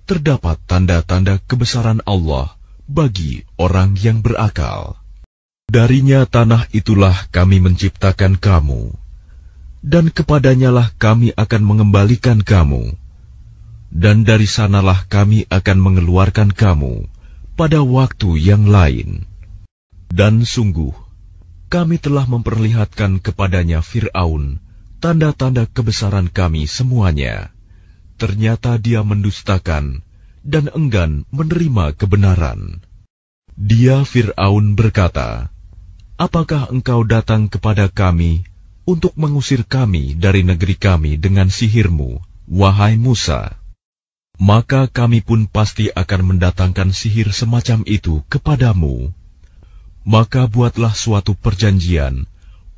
terdapat tanda-tanda kebesaran Allah bagi orang yang berakal. Darinya tanah itulah kami menciptakan kamu, dan kepadanyalah kami akan mengembalikan kamu, dan dari sanalah kami akan mengeluarkan kamu pada waktu yang lain. Dan sungguh, kami telah memperlihatkan kepadanya Fir'aun tanda-tanda kebesaran kami semuanya ternyata dia mendustakan dan enggan menerima kebenaran. Dia Fir'aun berkata, Apakah engkau datang kepada kami untuk mengusir kami dari negeri kami dengan sihirmu, wahai Musa? Maka kami pun pasti akan mendatangkan sihir semacam itu kepadamu. Maka buatlah suatu perjanjian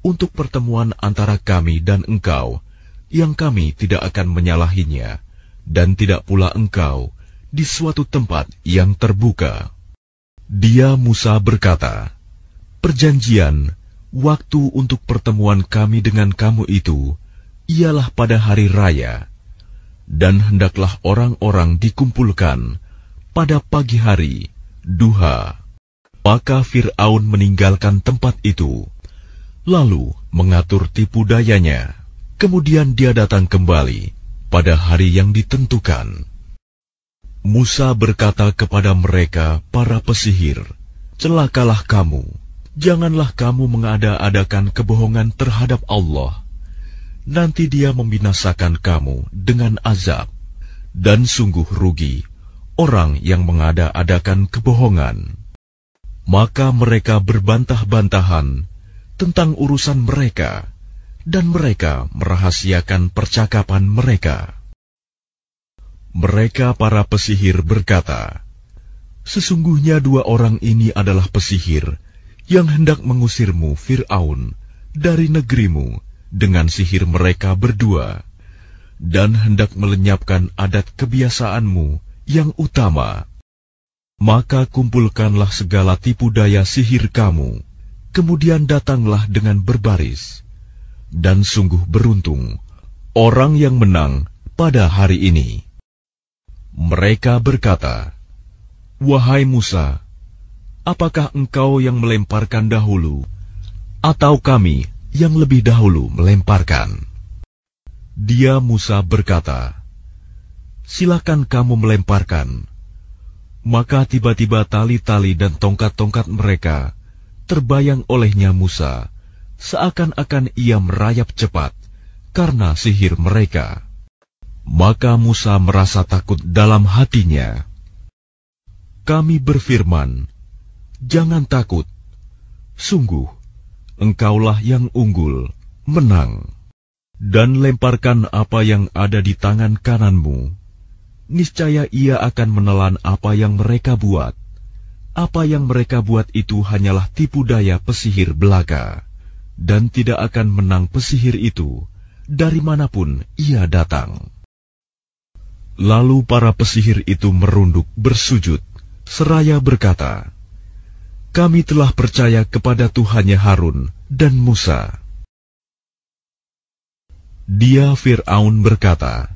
untuk pertemuan antara kami dan engkau, yang kami tidak akan menyalahinya.' dan tidak pula engkau di suatu tempat yang terbuka. Dia Musa berkata, Perjanjian, waktu untuk pertemuan kami dengan kamu itu, ialah pada hari raya, dan hendaklah orang-orang dikumpulkan pada pagi hari, duha. Maka Fir'aun meninggalkan tempat itu, lalu mengatur tipu dayanya. Kemudian dia datang kembali, pada hari yang ditentukan. Musa berkata kepada mereka, para pesihir, Celakalah kamu, janganlah kamu mengada-adakan kebohongan terhadap Allah. Nanti dia membinasakan kamu dengan azab, dan sungguh rugi orang yang mengada-adakan kebohongan. Maka mereka berbantah-bantahan tentang urusan mereka dan mereka merahasiakan percakapan mereka. Mereka para pesihir berkata, Sesungguhnya dua orang ini adalah pesihir yang hendak mengusirmu Fir'aun dari negerimu dengan sihir mereka berdua dan hendak melenyapkan adat kebiasaanmu yang utama. Maka kumpulkanlah segala tipu daya sihir kamu, kemudian datanglah dengan berbaris dan sungguh beruntung orang yang menang pada hari ini. Mereka berkata, "Wahai Musa, apakah engkau yang melemparkan dahulu, atau kami yang lebih dahulu melemparkan?" Dia Musa berkata, "Silakan kamu melemparkan." Maka tiba-tiba tali-tali dan tongkat-tongkat mereka terbayang olehnya Musa seakan-akan ia merayap cepat karena sihir mereka. Maka Musa merasa takut dalam hatinya. Kami berfirman, "Jangan takut, sungguh engkaulah yang unggul, menang, dan lemparkan apa yang ada di tangan kananmu. Niscaya ia akan menelan apa yang mereka buat. Apa yang mereka buat itu hanyalah tipu daya pesihir belaka." dan tidak akan menang pesihir itu dari manapun ia datang. Lalu para pesihir itu merunduk bersujud, seraya berkata, Kami telah percaya kepada Tuhannya Harun dan Musa. Dia Fir'aun berkata,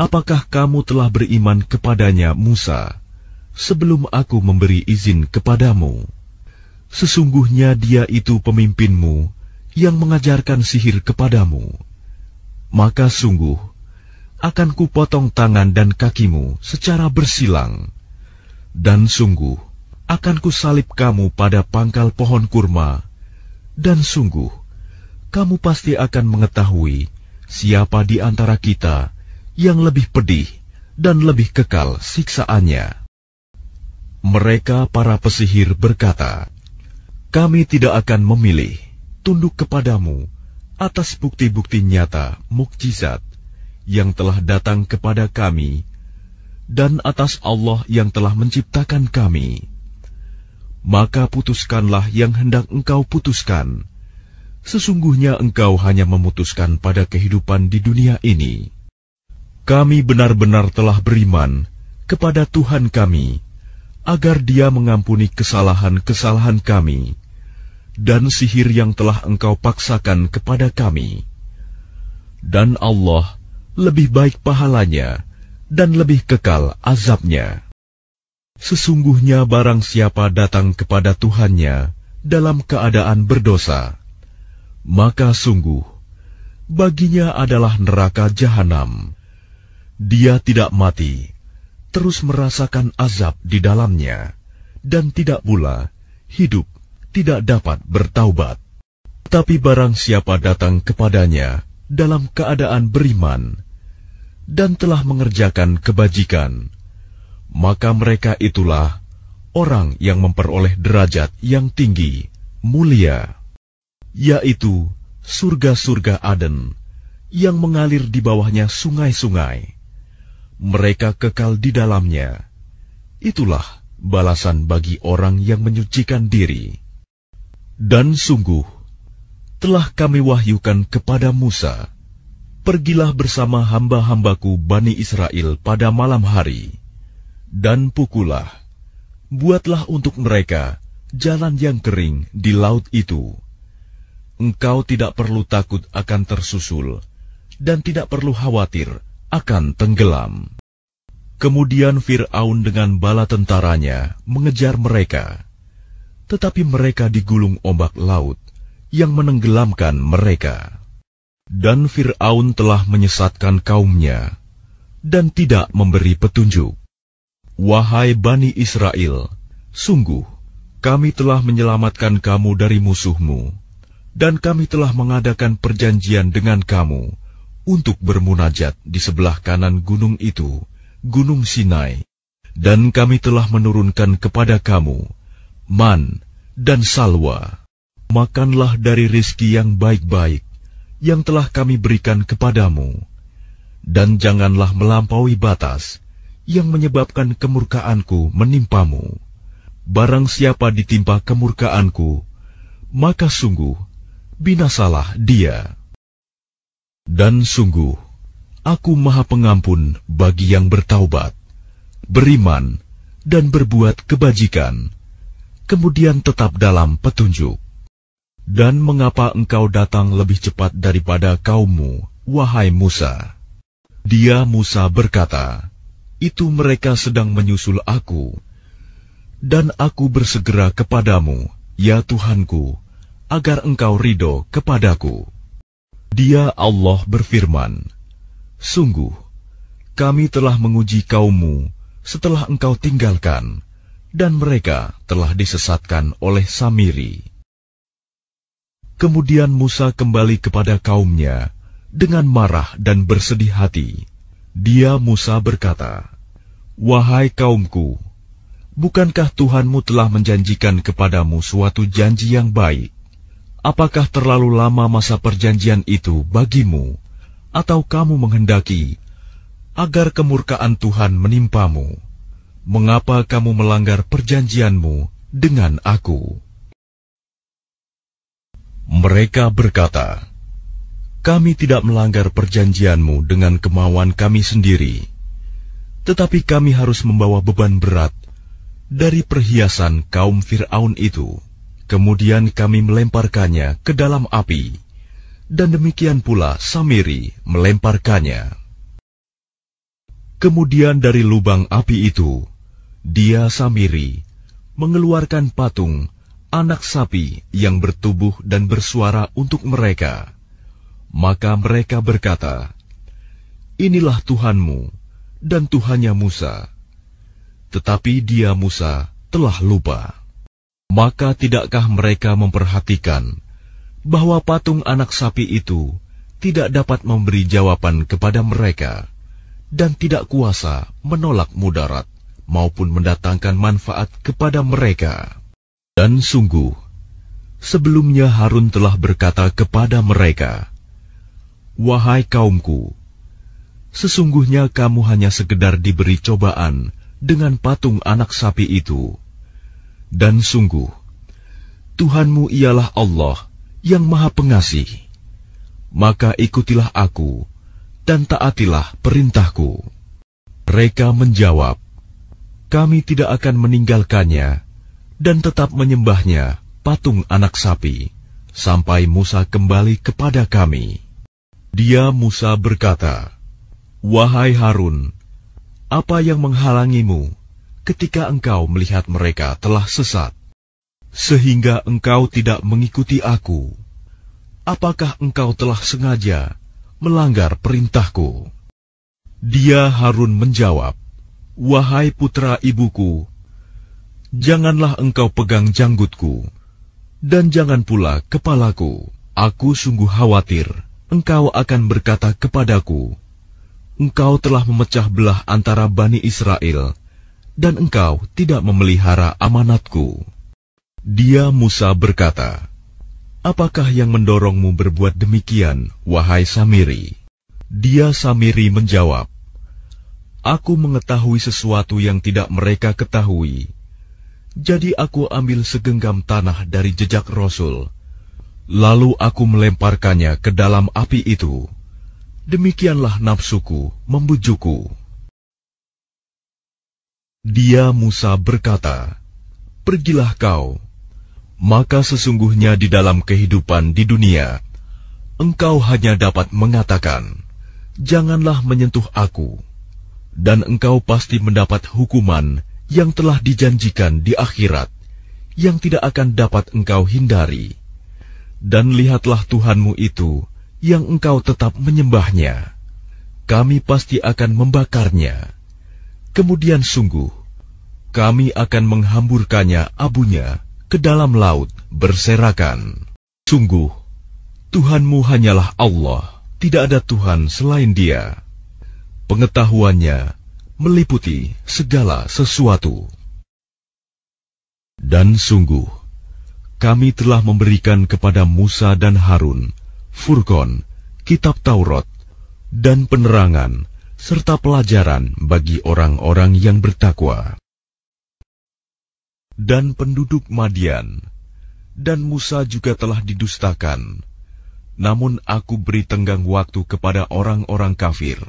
Apakah kamu telah beriman kepadanya Musa, sebelum aku memberi izin kepadamu? Sesungguhnya dia itu pemimpinmu yang mengajarkan sihir kepadamu, maka sungguh akan kupotong tangan dan kakimu secara bersilang, dan sungguh akan kusalib kamu pada pangkal pohon kurma, dan sungguh kamu pasti akan mengetahui siapa di antara kita yang lebih pedih dan lebih kekal siksaannya. Mereka para pesihir berkata, "Kami tidak akan memilih." tunduk kepadamu atas bukti-bukti nyata mukjizat yang telah datang kepada kami dan atas Allah yang telah menciptakan kami. Maka putuskanlah yang hendak engkau putuskan. Sesungguhnya engkau hanya memutuskan pada kehidupan di dunia ini. Kami benar-benar telah beriman kepada Tuhan kami, agar dia mengampuni kesalahan-kesalahan kami dan sihir yang telah engkau paksakan kepada kami. Dan Allah lebih baik pahalanya dan lebih kekal azabnya. Sesungguhnya barang siapa datang kepada Tuhannya dalam keadaan berdosa, maka sungguh baginya adalah neraka jahanam. Dia tidak mati, terus merasakan azab di dalamnya, dan tidak pula hidup tidak dapat bertaubat. Tapi barang siapa datang kepadanya dalam keadaan beriman dan telah mengerjakan kebajikan, maka mereka itulah orang yang memperoleh derajat yang tinggi, mulia, yaitu surga-surga Aden yang mengalir di bawahnya sungai-sungai. Mereka kekal di dalamnya. Itulah balasan bagi orang yang menyucikan diri. Dan sungguh, telah kami wahyukan kepada Musa, Pergilah bersama hamba-hambaku Bani Israel pada malam hari, dan pukulah, buatlah untuk mereka jalan yang kering di laut itu. Engkau tidak perlu takut akan tersusul, dan tidak perlu khawatir akan tenggelam. Kemudian Fir'aun dengan bala tentaranya mengejar mereka tetapi mereka digulung ombak laut yang menenggelamkan mereka. Dan Firaun telah menyesatkan kaumnya dan tidak memberi petunjuk. Wahai Bani Israel, sungguh kami telah menyelamatkan kamu dari musuhmu, dan kami telah mengadakan perjanjian dengan kamu untuk bermunajat di sebelah kanan gunung itu, Gunung Sinai, dan kami telah menurunkan kepada kamu man, dan salwa. Makanlah dari rizki yang baik-baik yang telah kami berikan kepadamu, dan janganlah melampaui batas yang menyebabkan kemurkaanku menimpamu. Barang siapa ditimpa kemurkaanku, maka sungguh binasalah dia. Dan sungguh, aku maha pengampun bagi yang bertaubat, beriman, dan berbuat kebajikan kemudian tetap dalam petunjuk. Dan mengapa engkau datang lebih cepat daripada kaummu, wahai Musa? Dia Musa berkata, Itu mereka sedang menyusul aku, dan aku bersegera kepadamu, ya Tuhanku, agar engkau ridho kepadaku. Dia Allah berfirman, Sungguh, kami telah menguji kaummu setelah engkau tinggalkan, dan mereka telah disesatkan oleh Samiri. Kemudian Musa kembali kepada kaumnya dengan marah dan bersedih hati. Dia Musa berkata, "Wahai kaumku, bukankah Tuhanmu telah menjanjikan kepadamu suatu janji yang baik? Apakah terlalu lama masa perjanjian itu bagimu, atau kamu menghendaki agar kemurkaan Tuhan menimpamu?" mengapa kamu melanggar perjanjianmu dengan aku? Mereka berkata, Kami tidak melanggar perjanjianmu dengan kemauan kami sendiri, tetapi kami harus membawa beban berat dari perhiasan kaum Fir'aun itu. Kemudian kami melemparkannya ke dalam api, dan demikian pula Samiri melemparkannya. Kemudian dari lubang api itu, dia Samiri mengeluarkan patung anak sapi yang bertubuh dan bersuara untuk mereka. Maka mereka berkata, Inilah Tuhanmu dan Tuhannya Musa. Tetapi dia Musa telah lupa. Maka tidakkah mereka memperhatikan bahwa patung anak sapi itu tidak dapat memberi jawaban kepada mereka dan tidak kuasa menolak mudarat? maupun mendatangkan manfaat kepada mereka. Dan sungguh, sebelumnya Harun telah berkata kepada mereka, Wahai kaumku, sesungguhnya kamu hanya sekedar diberi cobaan dengan patung anak sapi itu. Dan sungguh, Tuhanmu ialah Allah yang maha pengasih. Maka ikutilah aku dan taatilah perintahku. Mereka menjawab, kami tidak akan meninggalkannya dan tetap menyembahnya patung anak sapi sampai Musa kembali kepada kami. Dia Musa berkata, Wahai Harun, apa yang menghalangimu ketika engkau melihat mereka telah sesat, sehingga engkau tidak mengikuti aku? Apakah engkau telah sengaja melanggar perintahku? Dia Harun menjawab, Wahai putra ibuku, janganlah engkau pegang janggutku, dan jangan pula kepalaku. Aku sungguh khawatir engkau akan berkata kepadaku, Engkau telah memecah belah antara Bani Israel, dan engkau tidak memelihara amanatku. Dia Musa berkata, Apakah yang mendorongmu berbuat demikian, wahai Samiri? Dia Samiri menjawab, Aku mengetahui sesuatu yang tidak mereka ketahui. Jadi aku ambil segenggam tanah dari jejak Rasul, lalu aku melemparkannya ke dalam api itu. Demikianlah nafsuku membujuku. Dia Musa berkata, Pergilah kau, maka sesungguhnya di dalam kehidupan di dunia, engkau hanya dapat mengatakan, Janganlah menyentuh aku.' dan engkau pasti mendapat hukuman yang telah dijanjikan di akhirat, yang tidak akan dapat engkau hindari. Dan lihatlah Tuhanmu itu yang engkau tetap menyembahnya. Kami pasti akan membakarnya. Kemudian sungguh, kami akan menghamburkannya abunya ke dalam laut berserakan. Sungguh, Tuhanmu hanyalah Allah, tidak ada Tuhan selain Dia. Pengetahuannya meliputi segala sesuatu. Dan sungguh, kami telah memberikan kepada Musa dan Harun, Furkon, Kitab Taurat, dan penerangan, serta pelajaran bagi orang-orang yang bertakwa. Dan penduduk Madian, dan Musa juga telah didustakan. Namun aku beri tenggang waktu kepada orang-orang kafir,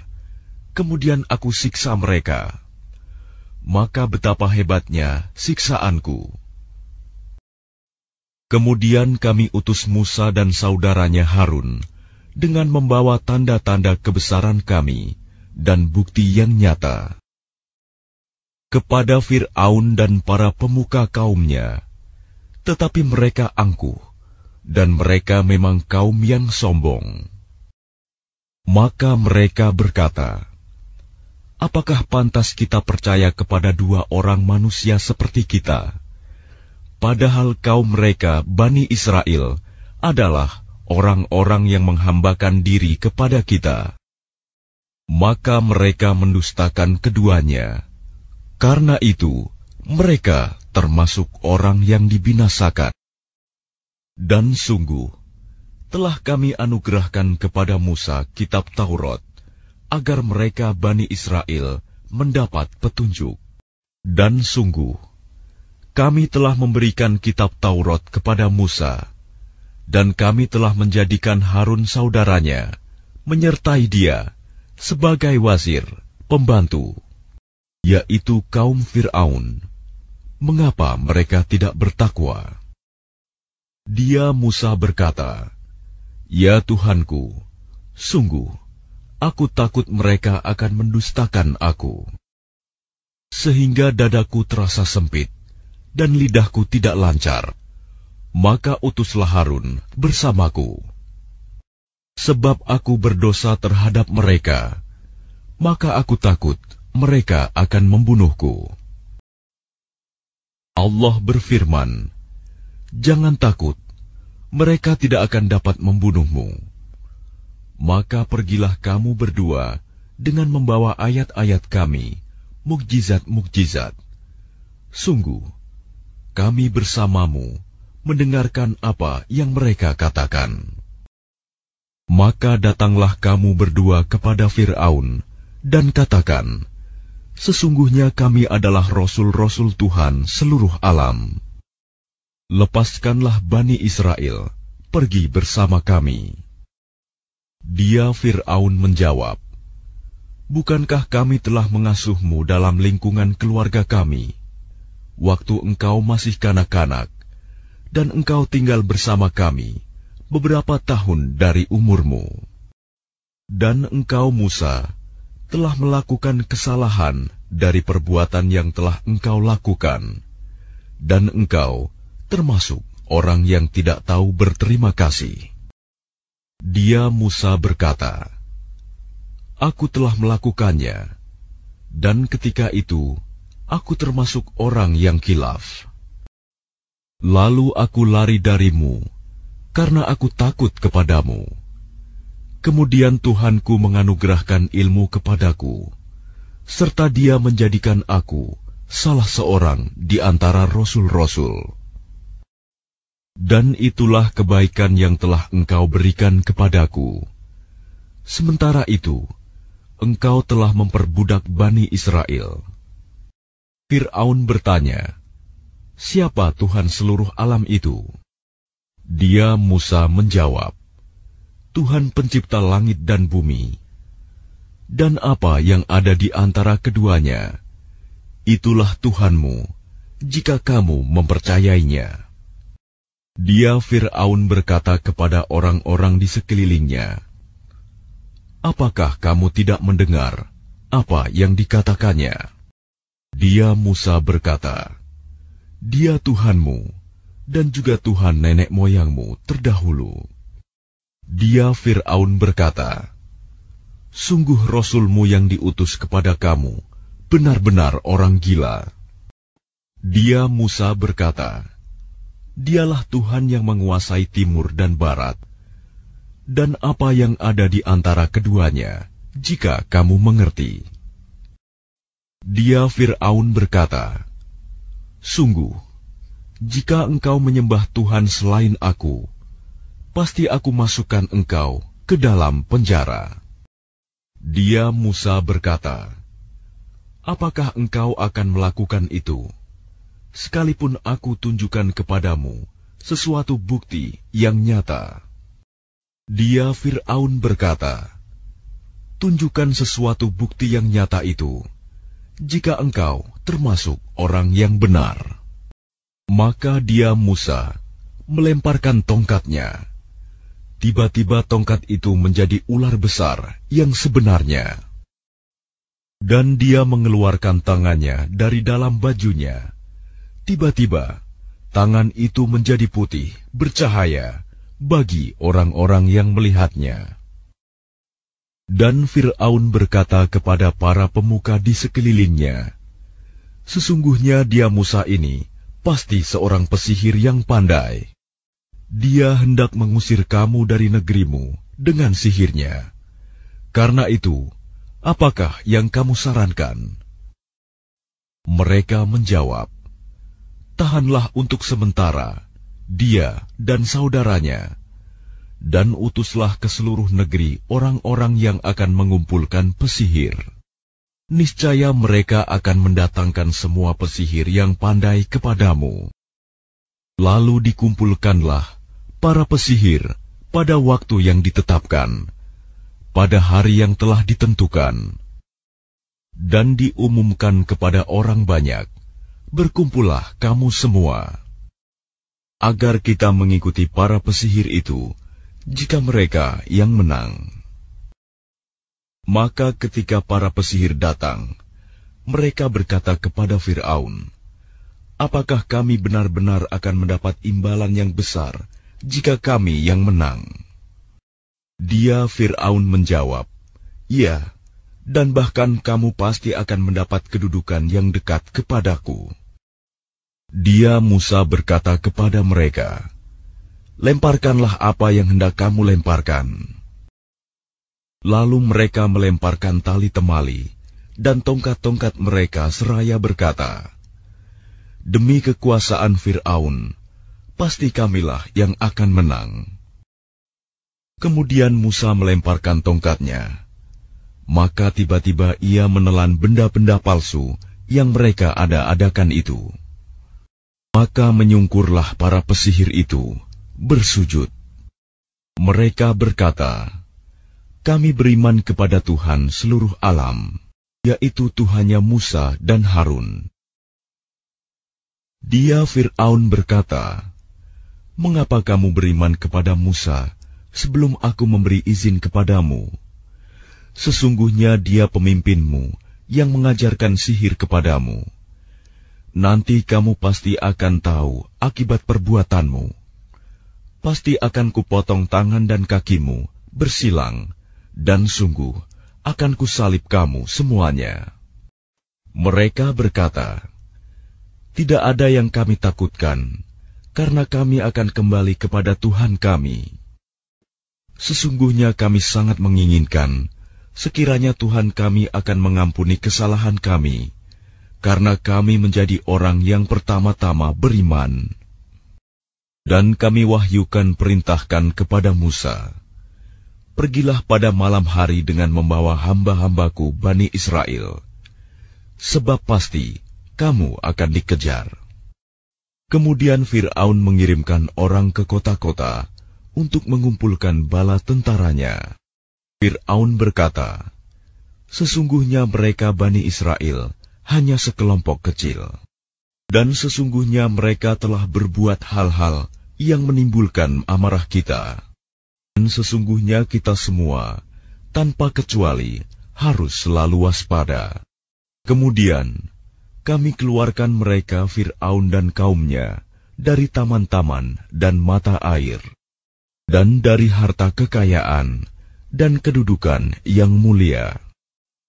kemudian aku siksa mereka. Maka betapa hebatnya siksaanku. Kemudian kami utus Musa dan saudaranya Harun dengan membawa tanda-tanda kebesaran kami dan bukti yang nyata. Kepada Fir'aun dan para pemuka kaumnya, tetapi mereka angkuh, dan mereka memang kaum yang sombong. Maka mereka berkata, apakah pantas kita percaya kepada dua orang manusia seperti kita? Padahal kaum mereka, Bani Israel, adalah orang-orang yang menghambakan diri kepada kita. Maka mereka mendustakan keduanya. Karena itu, mereka termasuk orang yang dibinasakan. Dan sungguh, telah kami anugerahkan kepada Musa kitab Taurat, agar mereka Bani Israel mendapat petunjuk. Dan sungguh, kami telah memberikan kitab Taurat kepada Musa, dan kami telah menjadikan Harun saudaranya, menyertai dia sebagai wazir, pembantu, yaitu kaum Fir'aun. Mengapa mereka tidak bertakwa? Dia Musa berkata, Ya Tuhanku, sungguh aku takut mereka akan mendustakan aku. Sehingga dadaku terasa sempit dan lidahku tidak lancar. Maka utuslah Harun bersamaku. Sebab aku berdosa terhadap mereka, maka aku takut mereka akan membunuhku. Allah berfirman, Jangan takut, mereka tidak akan dapat membunuhmu maka pergilah kamu berdua dengan membawa ayat-ayat kami, mukjizat-mukjizat. Sungguh, kami bersamamu mendengarkan apa yang mereka katakan. Maka datanglah kamu berdua kepada Firaun dan katakan, Sesungguhnya kami adalah rasul-rasul Tuhan seluruh alam. Lepaskanlah Bani Israel, pergi bersama kami. Dia Fir'aun menjawab, Bukankah kami telah mengasuhmu dalam lingkungan keluarga kami, waktu engkau masih kanak-kanak, dan engkau tinggal bersama kami beberapa tahun dari umurmu. Dan engkau Musa telah melakukan kesalahan dari perbuatan yang telah engkau lakukan, dan engkau termasuk orang yang tidak tahu berterima kasih. Dia Musa berkata, Aku telah melakukannya, dan ketika itu aku termasuk orang yang kilaf. Lalu aku lari darimu, karena aku takut kepadamu. Kemudian Tuhanku menganugerahkan ilmu kepadaku, serta dia menjadikan aku salah seorang di antara rasul-rasul. Dan itulah kebaikan yang telah engkau berikan kepadaku. Sementara itu, engkau telah memperbudak Bani Israel. Fir'aun bertanya, Siapa Tuhan seluruh alam itu? Dia Musa menjawab, Tuhan pencipta langit dan bumi. Dan apa yang ada di antara keduanya, itulah Tuhanmu, jika kamu mempercayainya. Dia Fir'aun berkata kepada orang-orang di sekelilingnya, Apakah kamu tidak mendengar apa yang dikatakannya? Dia Musa berkata, Dia Tuhanmu, dan juga Tuhan nenek moyangmu terdahulu. Dia Fir'aun berkata, Sungguh Rasulmu yang diutus kepada kamu, benar-benar orang gila. Dia Musa berkata, Dialah Tuhan yang menguasai timur dan barat, dan apa yang ada di antara keduanya, jika kamu mengerti. Dia Fir'aun berkata, Sungguh, jika engkau menyembah Tuhan selain aku, pasti aku masukkan engkau ke dalam penjara. Dia Musa berkata, Apakah engkau akan melakukan itu?' sekalipun aku tunjukkan kepadamu sesuatu bukti yang nyata. Dia Fir'aun berkata, Tunjukkan sesuatu bukti yang nyata itu, jika engkau termasuk orang yang benar. Maka dia Musa melemparkan tongkatnya. Tiba-tiba tongkat itu menjadi ular besar yang sebenarnya. Dan dia mengeluarkan tangannya dari dalam bajunya, Tiba-tiba, tangan itu menjadi putih, bercahaya bagi orang-orang yang melihatnya. Dan Fir'aun berkata kepada para pemuka di sekelilingnya, Sesungguhnya dia Musa ini pasti seorang pesihir yang pandai. Dia hendak mengusir kamu dari negerimu dengan sihirnya. Karena itu, apakah yang kamu sarankan? Mereka menjawab, tahanlah untuk sementara dia dan saudaranya, dan utuslah ke seluruh negeri orang-orang yang akan mengumpulkan pesihir. Niscaya mereka akan mendatangkan semua pesihir yang pandai kepadamu. Lalu dikumpulkanlah para pesihir pada waktu yang ditetapkan, pada hari yang telah ditentukan, dan diumumkan kepada orang banyak berkumpullah kamu semua, agar kita mengikuti para pesihir itu, jika mereka yang menang. Maka ketika para pesihir datang, mereka berkata kepada Fir'aun, Apakah kami benar-benar akan mendapat imbalan yang besar jika kami yang menang? Dia Fir'aun menjawab, Ya, dan bahkan kamu pasti akan mendapat kedudukan yang dekat kepadaku. Dia Musa berkata kepada mereka, "Lemparkanlah apa yang hendak kamu lemparkan." Lalu mereka melemparkan tali temali dan tongkat-tongkat mereka seraya berkata, "Demi kekuasaan Firaun, pasti kamilah yang akan menang." Kemudian Musa melemparkan tongkatnya. Maka tiba-tiba ia menelan benda-benda palsu yang mereka ada-adakan itu. Maka menyungkurlah para pesihir itu, bersujud. Mereka berkata, Kami beriman kepada Tuhan seluruh alam, yaitu Tuhannya Musa dan Harun. Dia Fir'aun berkata, Mengapa kamu beriman kepada Musa sebelum aku memberi izin kepadamu? Sesungguhnya dia pemimpinmu yang mengajarkan sihir kepadamu.' nanti kamu pasti akan tahu akibat perbuatanmu. Pasti akan kupotong tangan dan kakimu, bersilang, dan sungguh akan kusalib kamu semuanya. Mereka berkata, Tidak ada yang kami takutkan, karena kami akan kembali kepada Tuhan kami. Sesungguhnya kami sangat menginginkan, sekiranya Tuhan kami akan mengampuni kesalahan kami, karena kami menjadi orang yang pertama-tama beriman. Dan kami wahyukan perintahkan kepada Musa, Pergilah pada malam hari dengan membawa hamba-hambaku Bani Israel, sebab pasti kamu akan dikejar. Kemudian Fir'aun mengirimkan orang ke kota-kota untuk mengumpulkan bala tentaranya. Fir'aun berkata, Sesungguhnya mereka Bani Israel, hanya sekelompok kecil. Dan sesungguhnya mereka telah berbuat hal-hal yang menimbulkan amarah kita. Dan sesungguhnya kita semua, tanpa kecuali, harus selalu waspada. Kemudian, kami keluarkan mereka Fir'aun dan kaumnya dari taman-taman dan mata air, dan dari harta kekayaan dan kedudukan yang mulia.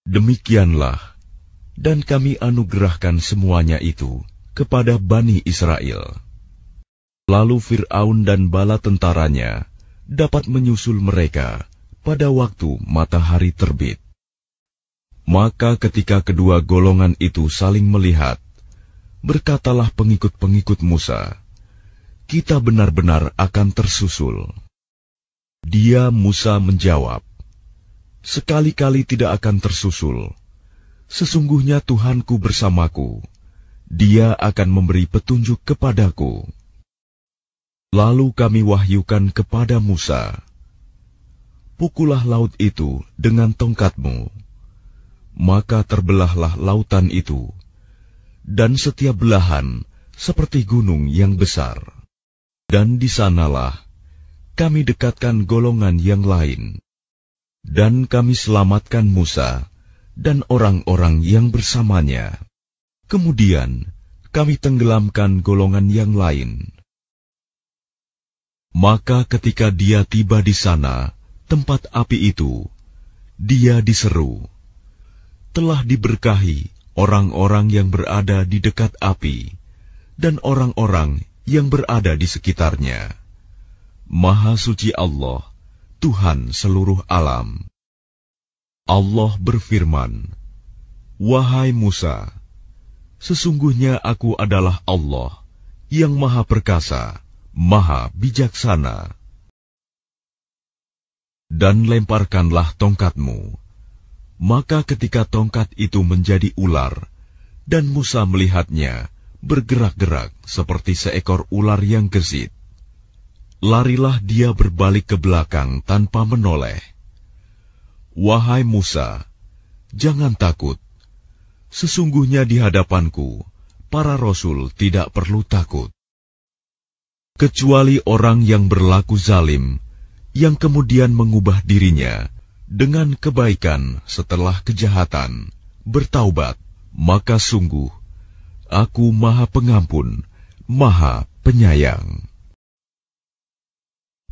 Demikianlah dan kami anugerahkan semuanya itu kepada Bani Israel. Lalu Fir'aun dan bala tentaranya dapat menyusul mereka pada waktu matahari terbit. Maka ketika kedua golongan itu saling melihat, berkatalah pengikut-pengikut Musa, kita benar-benar akan tersusul. Dia Musa menjawab, sekali-kali tidak akan tersusul Sesungguhnya Tuhanku bersamaku. Dia akan memberi petunjuk kepadaku. Lalu kami wahyukan kepada Musa, pukullah laut itu dengan tongkatmu." Maka terbelahlah lautan itu, dan setiap belahan seperti gunung yang besar. Dan di sanalah kami dekatkan golongan yang lain, dan kami selamatkan Musa dan orang-orang yang bersamanya. Kemudian kami tenggelamkan golongan yang lain. Maka ketika dia tiba di sana, tempat api itu, dia diseru, telah diberkahi orang-orang yang berada di dekat api, dan orang-orang yang berada di sekitarnya. Maha suci Allah, Tuhan seluruh alam. Allah berfirman, "Wahai Musa, sesungguhnya Aku adalah Allah yang Maha Perkasa, Maha Bijaksana." Dan lemparkanlah tongkatmu. Maka ketika tongkat itu menjadi ular, dan Musa melihatnya bergerak-gerak seperti seekor ular yang gesit, larilah dia berbalik ke belakang tanpa menoleh Wahai Musa, jangan takut. Sesungguhnya di hadapanku, para rasul tidak perlu takut. Kecuali orang yang berlaku zalim, yang kemudian mengubah dirinya dengan kebaikan setelah kejahatan, bertaubat, maka sungguh, aku maha pengampun, maha penyayang.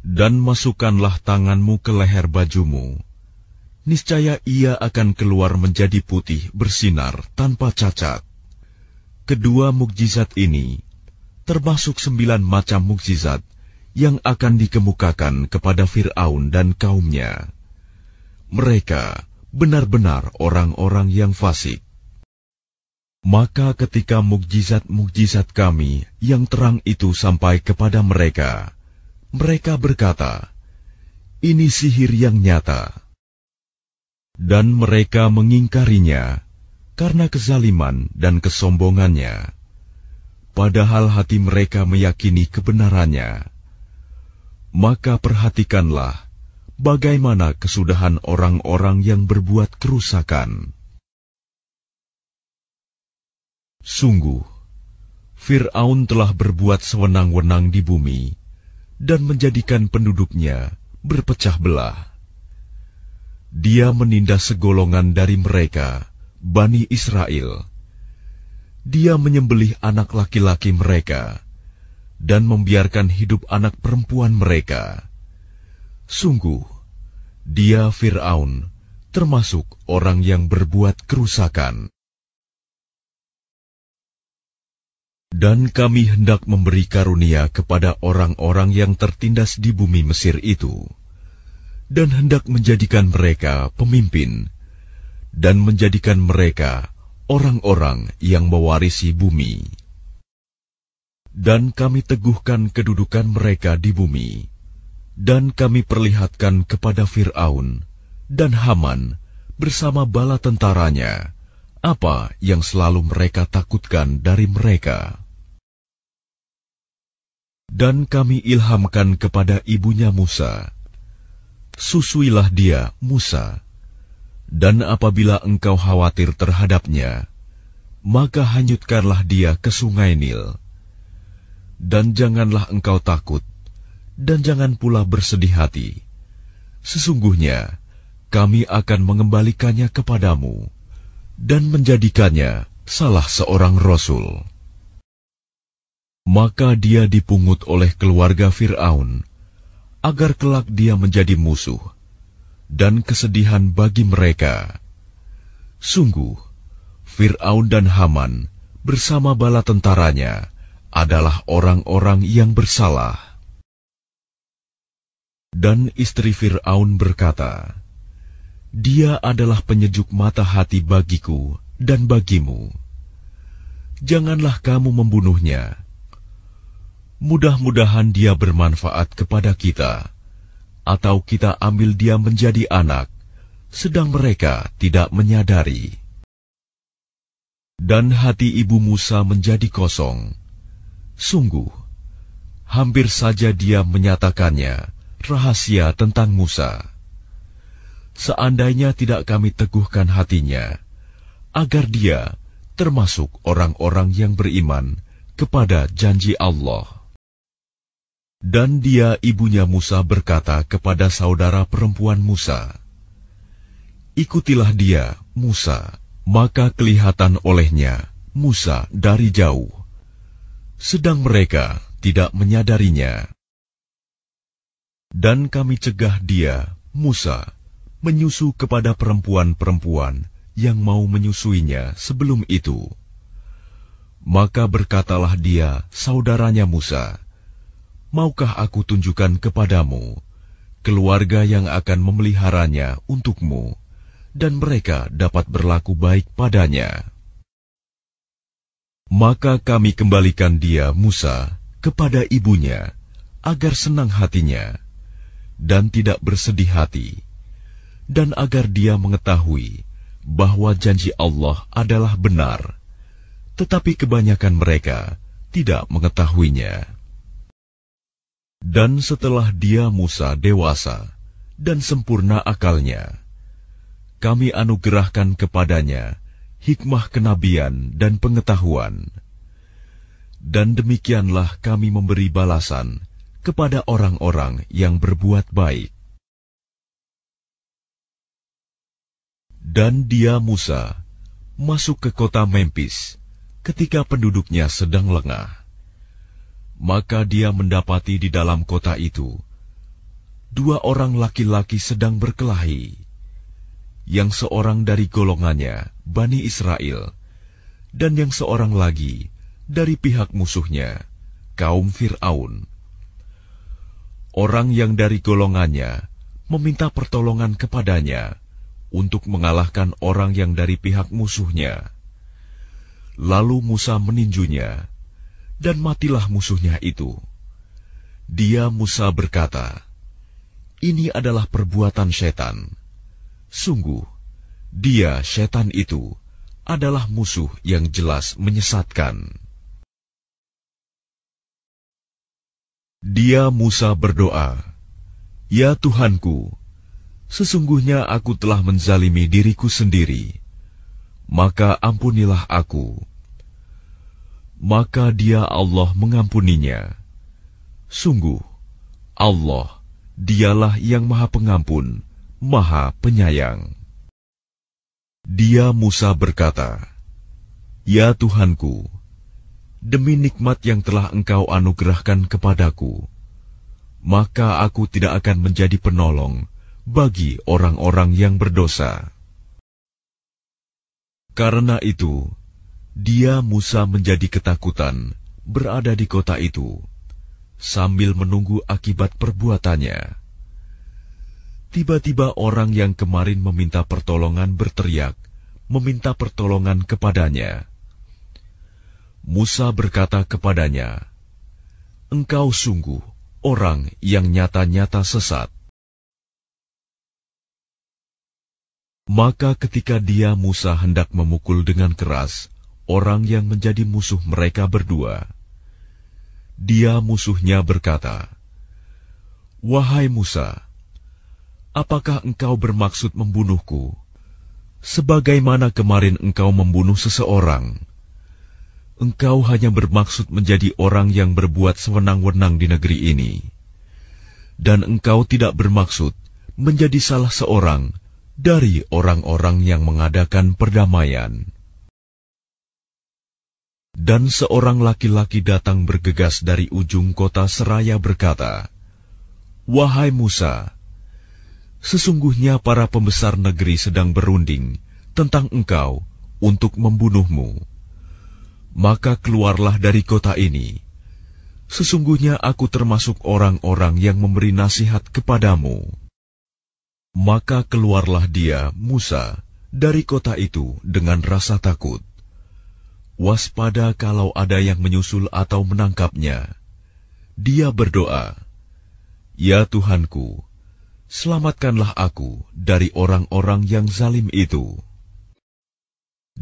Dan masukkanlah tanganmu ke leher bajumu, niscaya ia akan keluar menjadi putih bersinar tanpa cacat. Kedua mukjizat ini termasuk sembilan macam mukjizat yang akan dikemukakan kepada Firaun dan kaumnya. Mereka benar-benar orang-orang yang fasik. Maka ketika mukjizat-mukjizat kami yang terang itu sampai kepada mereka, mereka berkata, "Ini sihir yang nyata." Dan mereka mengingkarinya karena kezaliman dan kesombongannya. Padahal hati mereka meyakini kebenarannya. Maka perhatikanlah bagaimana kesudahan orang-orang yang berbuat kerusakan. Sungguh, Fir'aun telah berbuat sewenang-wenang di bumi dan menjadikan penduduknya berpecah belah dia menindas segolongan dari mereka, Bani Israel. Dia menyembelih anak laki-laki mereka dan membiarkan hidup anak perempuan mereka. Sungguh, dia Firaun, termasuk orang yang berbuat kerusakan. Dan kami hendak memberi karunia kepada orang-orang yang tertindas di bumi Mesir itu dan hendak menjadikan mereka pemimpin, dan menjadikan mereka orang-orang yang mewarisi bumi. Dan kami teguhkan kedudukan mereka di bumi, dan kami perlihatkan kepada Firaun dan Haman bersama bala tentaranya apa yang selalu mereka takutkan dari mereka. Dan kami ilhamkan kepada ibunya Musa susuilah dia, Musa. Dan apabila engkau khawatir terhadapnya, maka hanyutkanlah dia ke sungai Nil. Dan janganlah engkau takut, dan jangan pula bersedih hati. Sesungguhnya, kami akan mengembalikannya kepadamu, dan menjadikannya salah seorang rasul. Maka dia dipungut oleh keluarga Fir'aun, agar kelak dia menjadi musuh dan kesedihan bagi mereka. Sungguh, Fir'aun dan Haman bersama bala tentaranya adalah orang-orang yang bersalah. Dan istri Fir'aun berkata, Dia adalah penyejuk mata hati bagiku dan bagimu. Janganlah kamu membunuhnya mudah-mudahan dia bermanfaat kepada kita, atau kita ambil dia menjadi anak, sedang mereka tidak menyadari. Dan hati ibu Musa menjadi kosong. Sungguh, hampir saja dia menyatakannya rahasia tentang Musa. Seandainya tidak kami teguhkan hatinya, agar dia termasuk orang-orang yang beriman kepada janji Allah. Dan dia ibunya Musa berkata kepada saudara perempuan Musa, Ikutilah dia, Musa, maka kelihatan olehnya, Musa dari jauh. Sedang mereka tidak menyadarinya. Dan kami cegah dia, Musa, menyusu kepada perempuan-perempuan yang mau menyusuinya sebelum itu. Maka berkatalah dia saudaranya Musa, maukah aku tunjukkan kepadamu keluarga yang akan memeliharanya untukmu, dan mereka dapat berlaku baik padanya. Maka kami kembalikan dia, Musa, kepada ibunya, agar senang hatinya, dan tidak bersedih hati, dan agar dia mengetahui bahwa janji Allah adalah benar, tetapi kebanyakan mereka tidak mengetahuinya. Dan setelah dia Musa dewasa dan sempurna akalnya, kami anugerahkan kepadanya hikmah kenabian dan pengetahuan. Dan demikianlah kami memberi balasan kepada orang-orang yang berbuat baik. Dan dia Musa masuk ke kota Memphis ketika penduduknya sedang lengah maka dia mendapati di dalam kota itu dua orang laki-laki sedang berkelahi, yang seorang dari golongannya Bani Israel, dan yang seorang lagi dari pihak musuhnya, kaum Firaun. Orang yang dari golongannya meminta pertolongan kepadanya untuk mengalahkan orang yang dari pihak musuhnya. Lalu Musa meninjunya dan matilah musuhnya itu. Dia Musa berkata, Ini adalah perbuatan setan. Sungguh, dia setan itu adalah musuh yang jelas menyesatkan. Dia Musa berdoa, Ya Tuhanku, sesungguhnya aku telah menzalimi diriku sendiri, maka ampunilah aku maka Dia Allah mengampuninya. Sungguh, Allah dialah yang Maha Pengampun, Maha Penyayang. Dia Musa berkata, "Ya Tuhanku, demi nikmat yang telah Engkau anugerahkan kepadaku, maka aku tidak akan menjadi penolong bagi orang-orang yang berdosa." Karena itu, dia Musa menjadi ketakutan berada di kota itu sambil menunggu akibat perbuatannya. Tiba-tiba orang yang kemarin meminta pertolongan berteriak, meminta pertolongan kepadanya. Musa berkata kepadanya, "Engkau sungguh orang yang nyata-nyata sesat." Maka ketika dia Musa hendak memukul dengan keras, orang yang menjadi musuh mereka berdua. Dia musuhnya berkata, "Wahai Musa, apakah engkau bermaksud membunuhku? Sebagaimana kemarin engkau membunuh seseorang, engkau hanya bermaksud menjadi orang yang berbuat sewenang-wenang di negeri ini, dan engkau tidak bermaksud menjadi salah seorang dari orang-orang yang mengadakan perdamaian." Dan seorang laki-laki datang bergegas dari ujung kota seraya berkata, Wahai Musa, sesungguhnya para pembesar negeri sedang berunding tentang engkau untuk membunuhmu. Maka keluarlah dari kota ini. Sesungguhnya aku termasuk orang-orang yang memberi nasihat kepadamu. Maka keluarlah dia, Musa, dari kota itu dengan rasa takut waspada kalau ada yang menyusul atau menangkapnya. Dia berdoa, "Ya Tuhanku, selamatkanlah aku dari orang-orang yang zalim itu."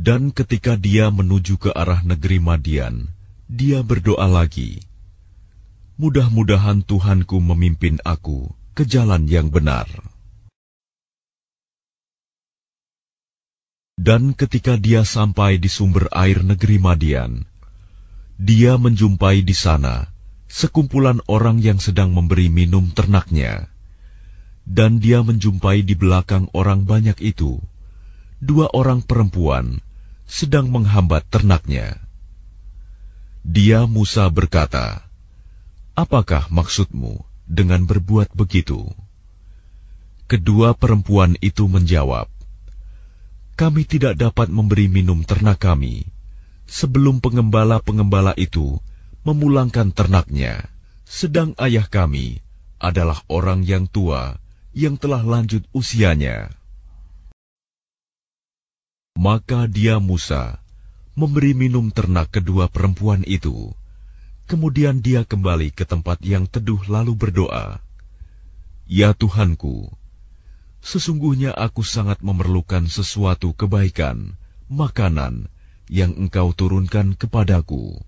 Dan ketika dia menuju ke arah negeri Madian, dia berdoa lagi, "Mudah-mudahan Tuhanku memimpin aku ke jalan yang benar." Dan ketika dia sampai di sumber air negeri Madian, dia menjumpai di sana sekumpulan orang yang sedang memberi minum ternaknya. Dan dia menjumpai di belakang orang banyak itu, dua orang perempuan sedang menghambat ternaknya. Dia Musa berkata, Apakah maksudmu dengan berbuat begitu? Kedua perempuan itu menjawab, kami tidak dapat memberi minum ternak kami sebelum pengembala-pengembala itu memulangkan ternaknya, sedang ayah kami adalah orang yang tua yang telah lanjut usianya. Maka dia Musa memberi minum ternak kedua perempuan itu. Kemudian dia kembali ke tempat yang teduh lalu berdoa, "Ya Tuhanku, Sesungguhnya aku sangat memerlukan sesuatu kebaikan, makanan, yang engkau turunkan kepadaku.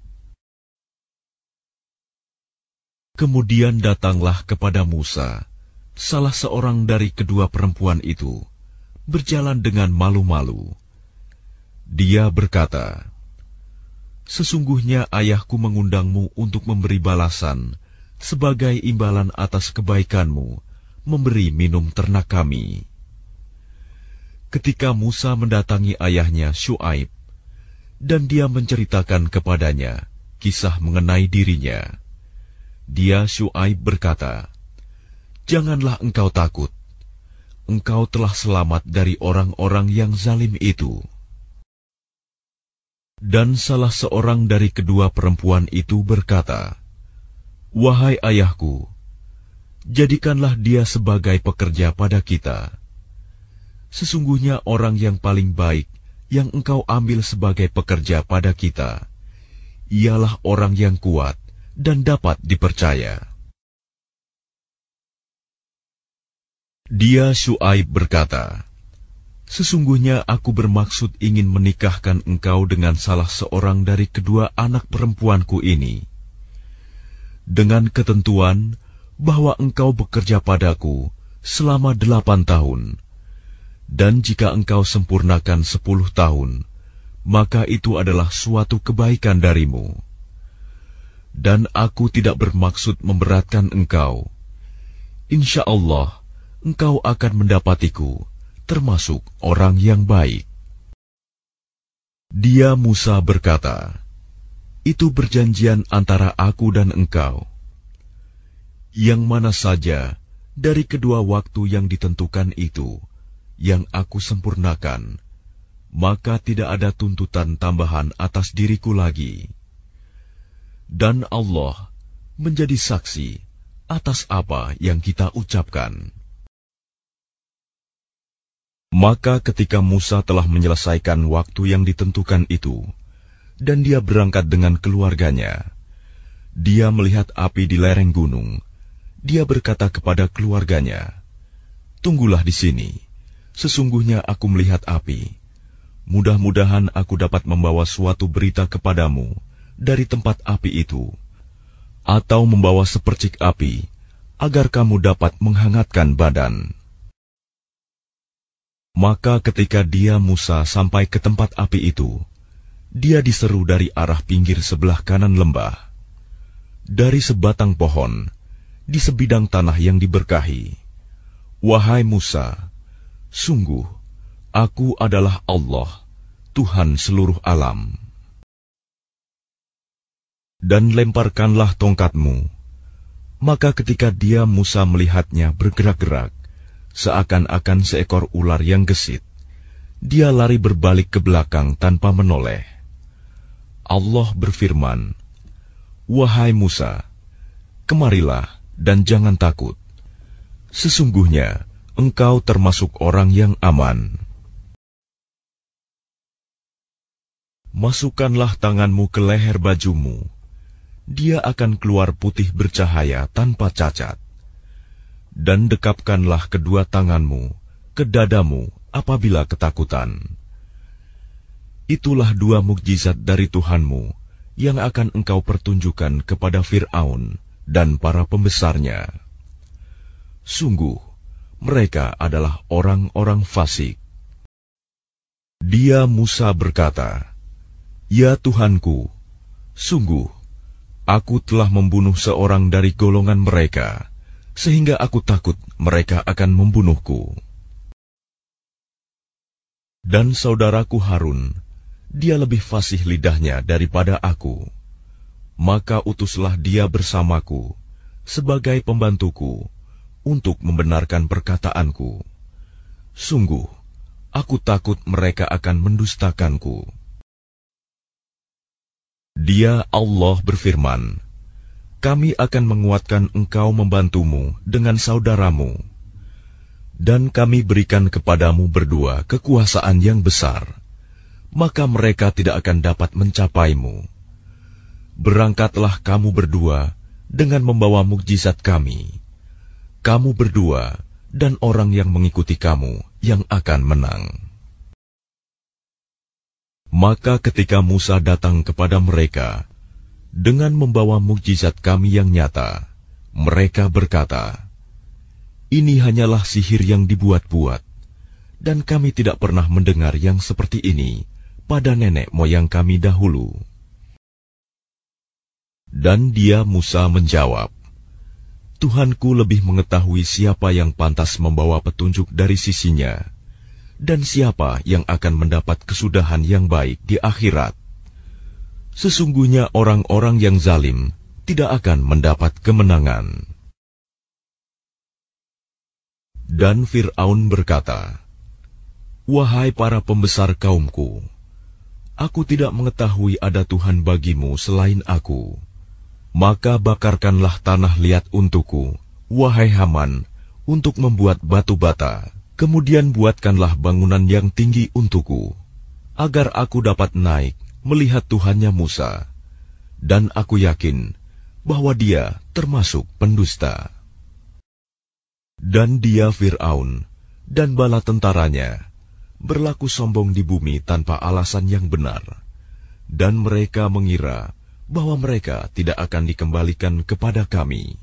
Kemudian datanglah kepada Musa, salah seorang dari kedua perempuan itu, berjalan dengan malu-malu. Dia berkata, Sesungguhnya ayahku mengundangmu untuk memberi balasan sebagai imbalan atas kebaikanmu, memberi minum ternak kami. Ketika Musa mendatangi ayahnya Shu'aib, dan dia menceritakan kepadanya kisah mengenai dirinya, dia Shu'aib berkata, Janganlah engkau takut, engkau telah selamat dari orang-orang yang zalim itu. Dan salah seorang dari kedua perempuan itu berkata, Wahai ayahku, jadikanlah dia sebagai pekerja pada kita. Sesungguhnya orang yang paling baik yang engkau ambil sebagai pekerja pada kita, ialah orang yang kuat dan dapat dipercaya. Dia Shu'aib berkata, Sesungguhnya aku bermaksud ingin menikahkan engkau dengan salah seorang dari kedua anak perempuanku ini. Dengan ketentuan, bahwa engkau bekerja padaku selama delapan tahun, dan jika engkau sempurnakan sepuluh tahun, maka itu adalah suatu kebaikan darimu. Dan aku tidak bermaksud memberatkan engkau. Insya Allah, engkau akan mendapatiku, termasuk orang yang baik. Dia Musa berkata, Itu perjanjian antara aku dan engkau yang mana saja dari kedua waktu yang ditentukan itu yang aku sempurnakan, maka tidak ada tuntutan tambahan atas diriku lagi. Dan Allah menjadi saksi atas apa yang kita ucapkan. Maka ketika Musa telah menyelesaikan waktu yang ditentukan itu, dan dia berangkat dengan keluarganya, dia melihat api di lereng gunung, dia berkata kepada keluarganya, "Tunggulah di sini. Sesungguhnya aku melihat api. Mudah-mudahan aku dapat membawa suatu berita kepadamu dari tempat api itu, atau membawa sepercik api agar kamu dapat menghangatkan badan." Maka ketika dia Musa sampai ke tempat api itu, dia diseru dari arah pinggir sebelah kanan lembah. Dari sebatang pohon, di sebidang tanah yang diberkahi. Wahai Musa, sungguh aku adalah Allah, Tuhan seluruh alam. Dan lemparkanlah tongkatmu. Maka ketika dia Musa melihatnya bergerak-gerak, seakan-akan seekor ular yang gesit, dia lari berbalik ke belakang tanpa menoleh. Allah berfirman, Wahai Musa, kemarilah, dan jangan takut. Sesungguhnya engkau termasuk orang yang aman. Masukkanlah tanganmu ke leher bajumu, dia akan keluar putih bercahaya tanpa cacat. Dan dekapkanlah kedua tanganmu ke dadamu apabila ketakutan. Itulah dua mukjizat dari Tuhanmu yang akan engkau pertunjukkan kepada Firaun dan para pembesarnya. Sungguh, mereka adalah orang-orang fasik. Dia Musa berkata, Ya Tuhanku, sungguh, aku telah membunuh seorang dari golongan mereka, sehingga aku takut mereka akan membunuhku. Dan saudaraku Harun, dia lebih fasih lidahnya daripada aku maka utuslah dia bersamaku sebagai pembantuku untuk membenarkan perkataanku. Sungguh, aku takut mereka akan mendustakanku. Dia Allah berfirman, Kami akan menguatkan engkau membantumu dengan saudaramu, dan kami berikan kepadamu berdua kekuasaan yang besar, maka mereka tidak akan dapat mencapaimu berangkatlah kamu berdua dengan membawa mukjizat kami. Kamu berdua dan orang yang mengikuti kamu yang akan menang. Maka ketika Musa datang kepada mereka dengan membawa mukjizat kami yang nyata, mereka berkata, "Ini hanyalah sihir yang dibuat-buat, dan kami tidak pernah mendengar yang seperti ini pada nenek moyang kami dahulu." Dan dia Musa menjawab, Tuhanku lebih mengetahui siapa yang pantas membawa petunjuk dari sisinya, dan siapa yang akan mendapat kesudahan yang baik di akhirat. Sesungguhnya orang-orang yang zalim tidak akan mendapat kemenangan. Dan Fir'aun berkata, Wahai para pembesar kaumku, aku tidak mengetahui ada Tuhan bagimu selain aku maka bakarkanlah tanah liat untukku, wahai Haman, untuk membuat batu bata. Kemudian buatkanlah bangunan yang tinggi untukku, agar aku dapat naik melihat Tuhannya Musa. Dan aku yakin bahwa dia termasuk pendusta. Dan dia Fir'aun dan bala tentaranya berlaku sombong di bumi tanpa alasan yang benar. Dan mereka mengira bahwa mereka tidak akan dikembalikan kepada kami.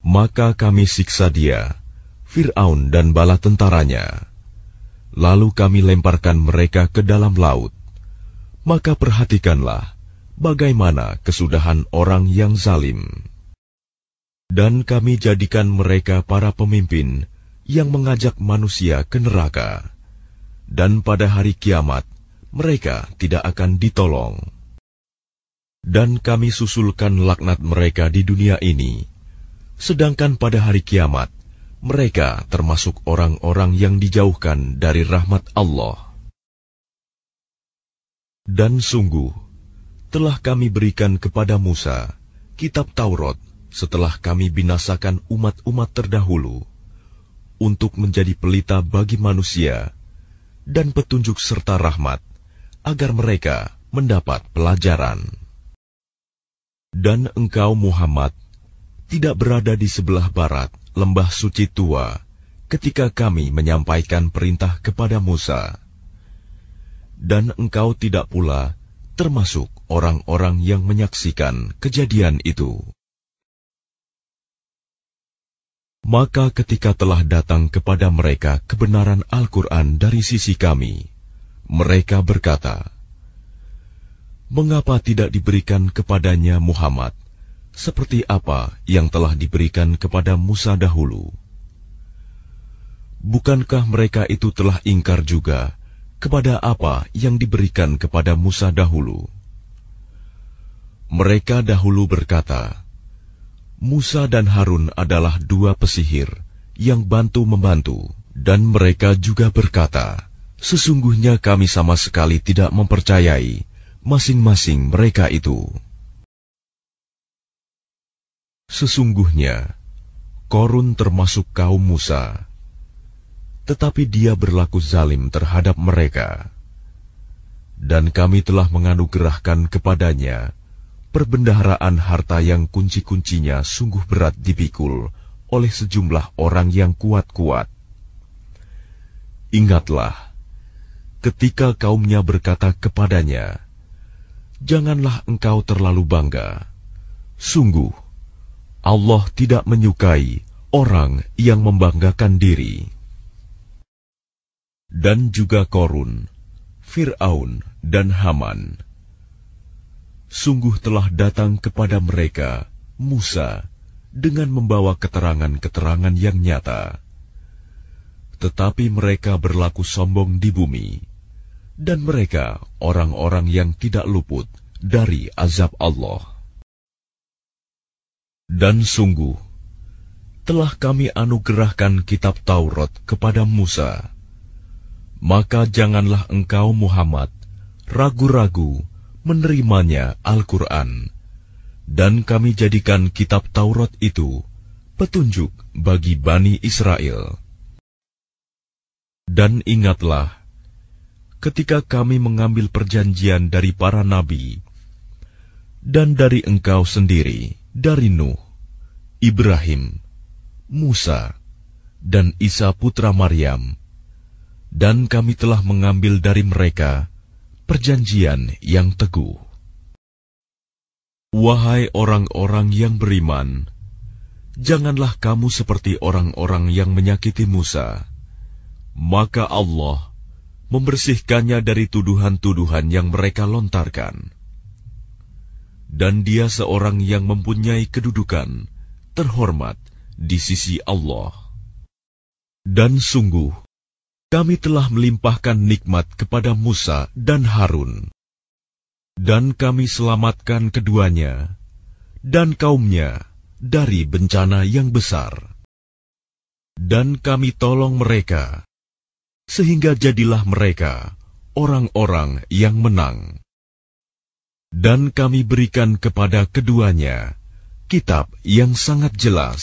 Maka kami siksa dia, Fir'aun dan bala tentaranya. Lalu kami lemparkan mereka ke dalam laut. Maka perhatikanlah bagaimana kesudahan orang yang zalim. Dan kami jadikan mereka para pemimpin yang mengajak manusia ke neraka. Dan pada hari kiamat, mereka tidak akan ditolong dan kami susulkan laknat mereka di dunia ini. Sedangkan pada hari kiamat, mereka termasuk orang-orang yang dijauhkan dari rahmat Allah. Dan sungguh, telah kami berikan kepada Musa kitab Taurat setelah kami binasakan umat-umat terdahulu untuk menjadi pelita bagi manusia dan petunjuk serta rahmat agar mereka mendapat pelajaran. Dan engkau Muhammad tidak berada di sebelah barat lembah suci tua ketika kami menyampaikan perintah kepada Musa. Dan engkau tidak pula termasuk orang-orang yang menyaksikan kejadian itu. Maka ketika telah datang kepada mereka kebenaran Al-Quran dari sisi kami, mereka berkata, mengapa tidak diberikan kepadanya Muhammad seperti apa yang telah diberikan kepada Musa dahulu? Bukankah mereka itu telah ingkar juga kepada apa yang diberikan kepada Musa dahulu? Mereka dahulu berkata, "Musa dan Harun adalah dua pesihir yang bantu-membantu." Dan mereka juga berkata, "Sesungguhnya kami sama sekali tidak mempercayai masing-masing mereka itu. Sesungguhnya, Korun termasuk kaum Musa, tetapi dia berlaku zalim terhadap mereka. Dan kami telah menganugerahkan kepadanya perbendaharaan harta yang kunci-kuncinya sungguh berat dipikul oleh sejumlah orang yang kuat-kuat. Ingatlah, ketika kaumnya berkata kepadanya, janganlah engkau terlalu bangga. Sungguh, Allah tidak menyukai orang yang membanggakan diri. Dan juga Korun, Fir'aun, dan Haman. Sungguh telah datang kepada mereka Musa dengan membawa keterangan-keterangan yang nyata. Tetapi mereka berlaku sombong di bumi dan mereka orang-orang yang tidak luput dari azab Allah. Dan sungguh, telah kami anugerahkan kitab Taurat kepada Musa. Maka janganlah engkau Muhammad ragu-ragu menerimanya Al-Quran. Dan kami jadikan kitab Taurat itu petunjuk bagi Bani Israel. Dan ingatlah ketika kami mengambil perjanjian dari para nabi dan dari engkau sendiri, dari Nuh, Ibrahim, Musa, dan Isa putra Maryam, dan kami telah mengambil dari mereka perjanjian yang teguh. Wahai orang-orang yang beriman, janganlah kamu seperti orang-orang yang menyakiti Musa. Maka Allah membersihkannya dari tuduhan-tuduhan yang mereka lontarkan. Dan dia seorang yang mempunyai kedudukan, terhormat di sisi Allah. Dan sungguh, kami telah melimpahkan nikmat kepada Musa dan Harun. Dan kami selamatkan keduanya dan kaumnya dari bencana yang besar. Dan kami tolong mereka sehingga jadilah mereka orang-orang yang menang. Dan kami berikan kepada keduanya kitab yang sangat jelas,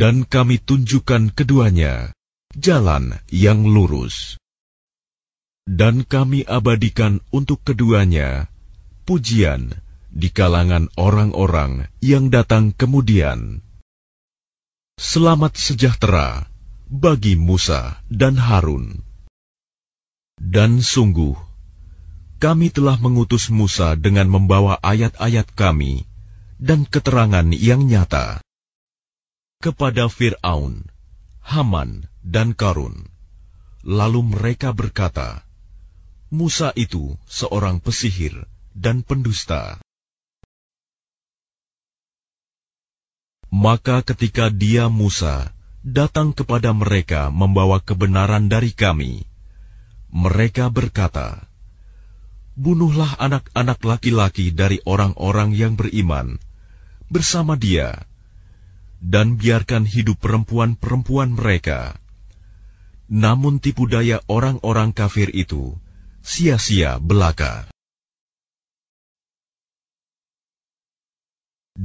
dan kami tunjukkan keduanya jalan yang lurus. Dan kami abadikan untuk keduanya pujian di kalangan orang-orang yang datang kemudian. Selamat sejahtera bagi Musa dan Harun. Dan sungguh, kami telah mengutus Musa dengan membawa ayat-ayat kami dan keterangan yang nyata kepada Fir'aun, Haman, dan Karun. Lalu mereka berkata, Musa itu seorang pesihir dan pendusta. Maka ketika dia Musa datang kepada mereka membawa kebenaran dari kami. Mereka berkata, "Bunuhlah anak-anak laki-laki dari orang-orang yang beriman bersama dia, dan biarkan hidup perempuan-perempuan mereka." Namun, tipu daya orang-orang kafir itu sia-sia belaka.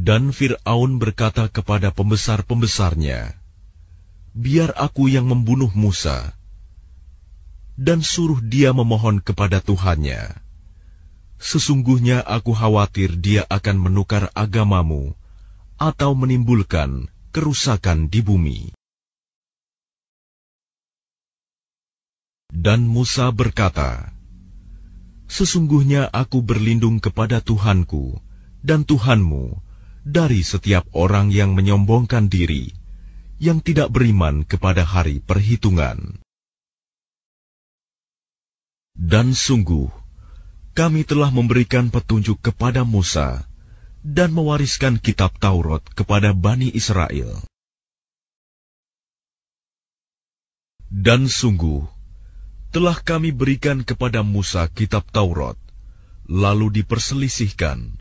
Dan Firaun berkata kepada pembesar-pembesarnya, biar aku yang membunuh Musa. Dan suruh dia memohon kepada Tuhannya. Sesungguhnya aku khawatir dia akan menukar agamamu atau menimbulkan kerusakan di bumi. Dan Musa berkata, Sesungguhnya aku berlindung kepada Tuhanku dan Tuhanmu dari setiap orang yang menyombongkan diri yang tidak beriman kepada hari perhitungan. Dan sungguh, kami telah memberikan petunjuk kepada Musa dan mewariskan kitab Taurat kepada Bani Israel. Dan sungguh, telah kami berikan kepada Musa kitab Taurat, lalu diperselisihkan.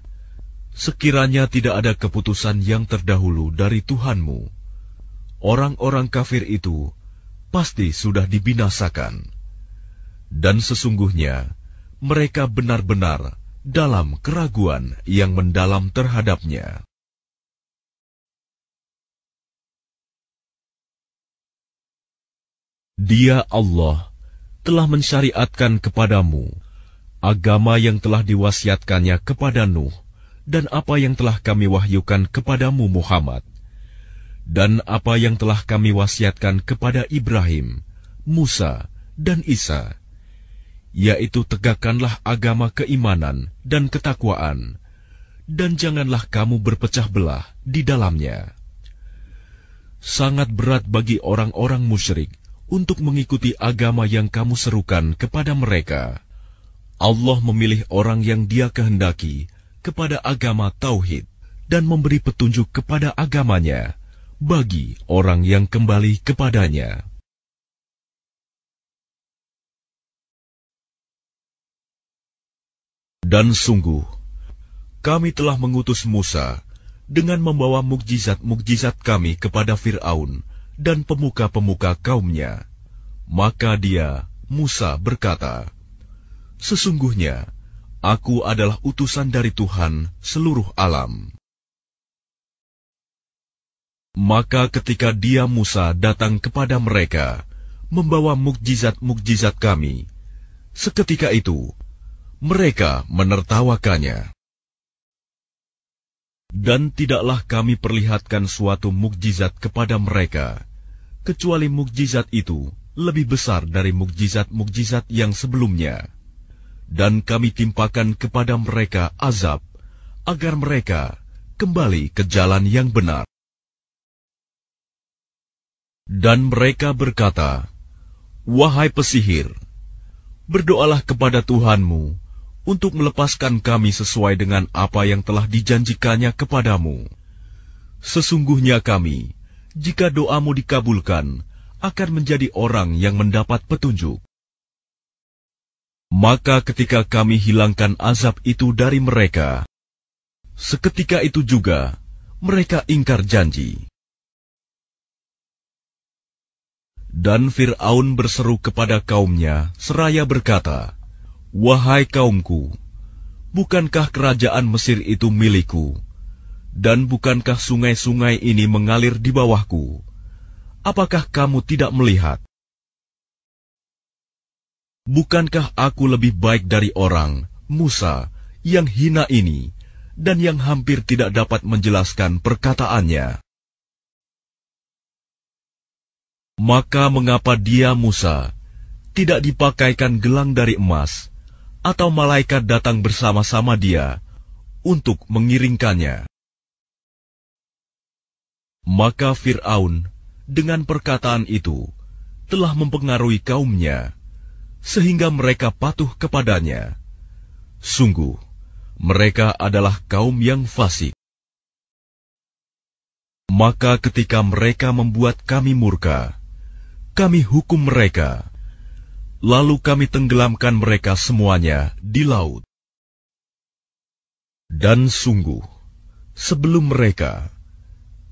Sekiranya tidak ada keputusan yang terdahulu dari Tuhanmu, orang-orang kafir itu pasti sudah dibinasakan, dan sesungguhnya mereka benar-benar dalam keraguan yang mendalam terhadapnya. Dia, Allah, telah mensyariatkan kepadamu agama yang telah diwasiatkannya kepada Nuh dan apa yang telah kami wahyukan kepadamu, Muhammad dan apa yang telah kami wasiatkan kepada Ibrahim, Musa, dan Isa, yaitu tegakkanlah agama keimanan dan ketakwaan, dan janganlah kamu berpecah belah di dalamnya. Sangat berat bagi orang-orang musyrik untuk mengikuti agama yang kamu serukan kepada mereka. Allah memilih orang yang Dia kehendaki kepada agama tauhid dan memberi petunjuk kepada agamanya bagi orang yang kembali kepadanya. Dan sungguh, kami telah mengutus Musa dengan membawa mukjizat-mukjizat kami kepada Firaun dan pemuka-pemuka kaumnya. Maka dia, Musa, berkata, "Sesungguhnya aku adalah utusan dari Tuhan seluruh alam." Maka ketika dia Musa datang kepada mereka, membawa mukjizat-mukjizat kami, seketika itu mereka menertawakannya. Dan tidaklah kami perlihatkan suatu mukjizat kepada mereka, kecuali mukjizat itu lebih besar dari mukjizat-mukjizat yang sebelumnya. Dan kami timpakan kepada mereka azab, agar mereka kembali ke jalan yang benar. Dan mereka berkata, Wahai pesihir, berdoalah kepada Tuhanmu untuk melepaskan kami sesuai dengan apa yang telah dijanjikannya kepadamu. Sesungguhnya kami, jika doamu dikabulkan, akan menjadi orang yang mendapat petunjuk. Maka ketika kami hilangkan azab itu dari mereka, seketika itu juga mereka ingkar janji. Dan Fir'aun berseru kepada kaumnya, seraya berkata, Wahai kaumku, bukankah kerajaan Mesir itu milikku? Dan bukankah sungai-sungai ini mengalir di bawahku? Apakah kamu tidak melihat? Bukankah aku lebih baik dari orang, Musa, yang hina ini, dan yang hampir tidak dapat menjelaskan perkataannya? Maka mengapa dia Musa tidak dipakaikan gelang dari emas atau malaikat datang bersama-sama dia untuk mengiringkannya? Maka Fir'aun dengan perkataan itu telah mempengaruhi kaumnya sehingga mereka patuh kepadanya. Sungguh, mereka adalah kaum yang fasik. Maka ketika mereka membuat kami murka, kami hukum mereka. Lalu kami tenggelamkan mereka semuanya di laut. Dan sungguh, sebelum mereka,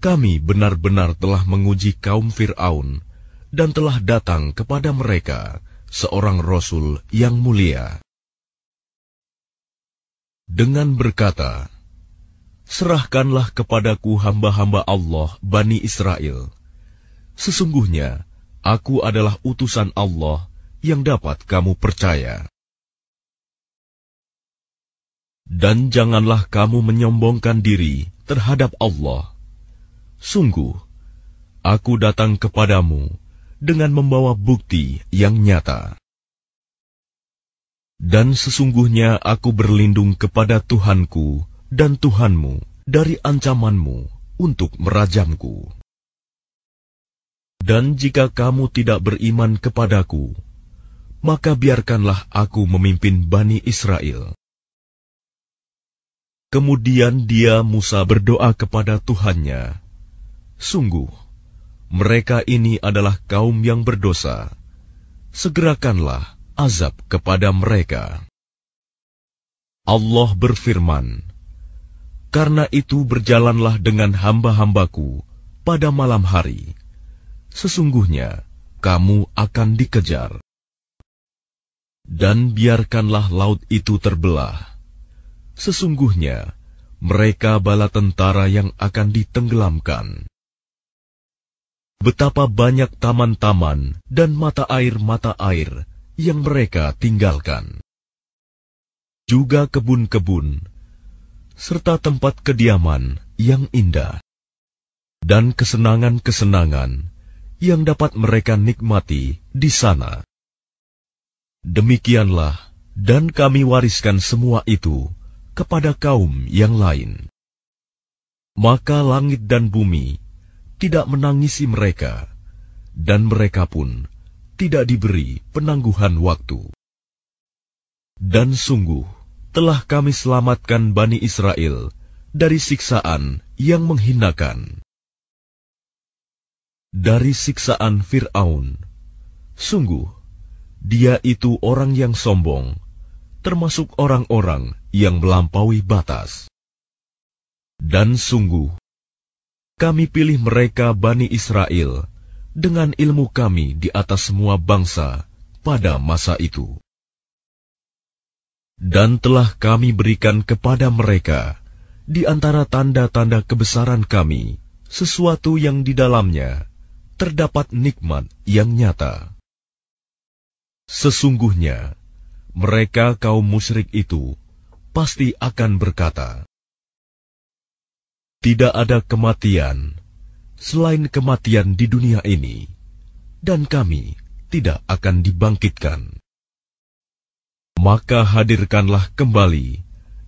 kami benar-benar telah menguji kaum Fir'aun dan telah datang kepada mereka seorang Rasul yang mulia. Dengan berkata, Serahkanlah kepadaku hamba-hamba Allah Bani Israel. Sesungguhnya, Aku adalah utusan Allah yang dapat kamu percaya. Dan janganlah kamu menyombongkan diri terhadap Allah. Sungguh, aku datang kepadamu dengan membawa bukti yang nyata. Dan sesungguhnya aku berlindung kepada Tuhanku dan Tuhanmu dari ancamanmu untuk merajamku. Dan jika kamu tidak beriman kepadaku, maka biarkanlah aku memimpin Bani Israel. Kemudian dia Musa berdoa kepada Tuhannya, Sungguh, mereka ini adalah kaum yang berdosa. Segerakanlah azab kepada mereka. Allah berfirman, Karena itu berjalanlah dengan hamba-hambaku pada malam hari sesungguhnya kamu akan dikejar. Dan biarkanlah laut itu terbelah. Sesungguhnya mereka bala tentara yang akan ditenggelamkan. Betapa banyak taman-taman dan mata air-mata air yang mereka tinggalkan. Juga kebun-kebun, serta tempat kediaman yang indah. Dan kesenangan-kesenangan yang dapat mereka nikmati di sana. Demikianlah, dan kami wariskan semua itu kepada kaum yang lain. Maka langit dan bumi tidak menangisi mereka, dan mereka pun tidak diberi penangguhan waktu. Dan sungguh, telah kami selamatkan Bani Israel dari siksaan yang menghinakan dari siksaan Firaun. Sungguh, dia itu orang yang sombong, termasuk orang-orang yang melampaui batas. Dan sungguh, kami pilih mereka Bani Israel dengan ilmu kami di atas semua bangsa pada masa itu. Dan telah kami berikan kepada mereka di antara tanda-tanda kebesaran kami sesuatu yang di dalamnya terdapat nikmat yang nyata. Sesungguhnya, mereka kaum musyrik itu pasti akan berkata, Tidak ada kematian selain kematian di dunia ini, dan kami tidak akan dibangkitkan. Maka hadirkanlah kembali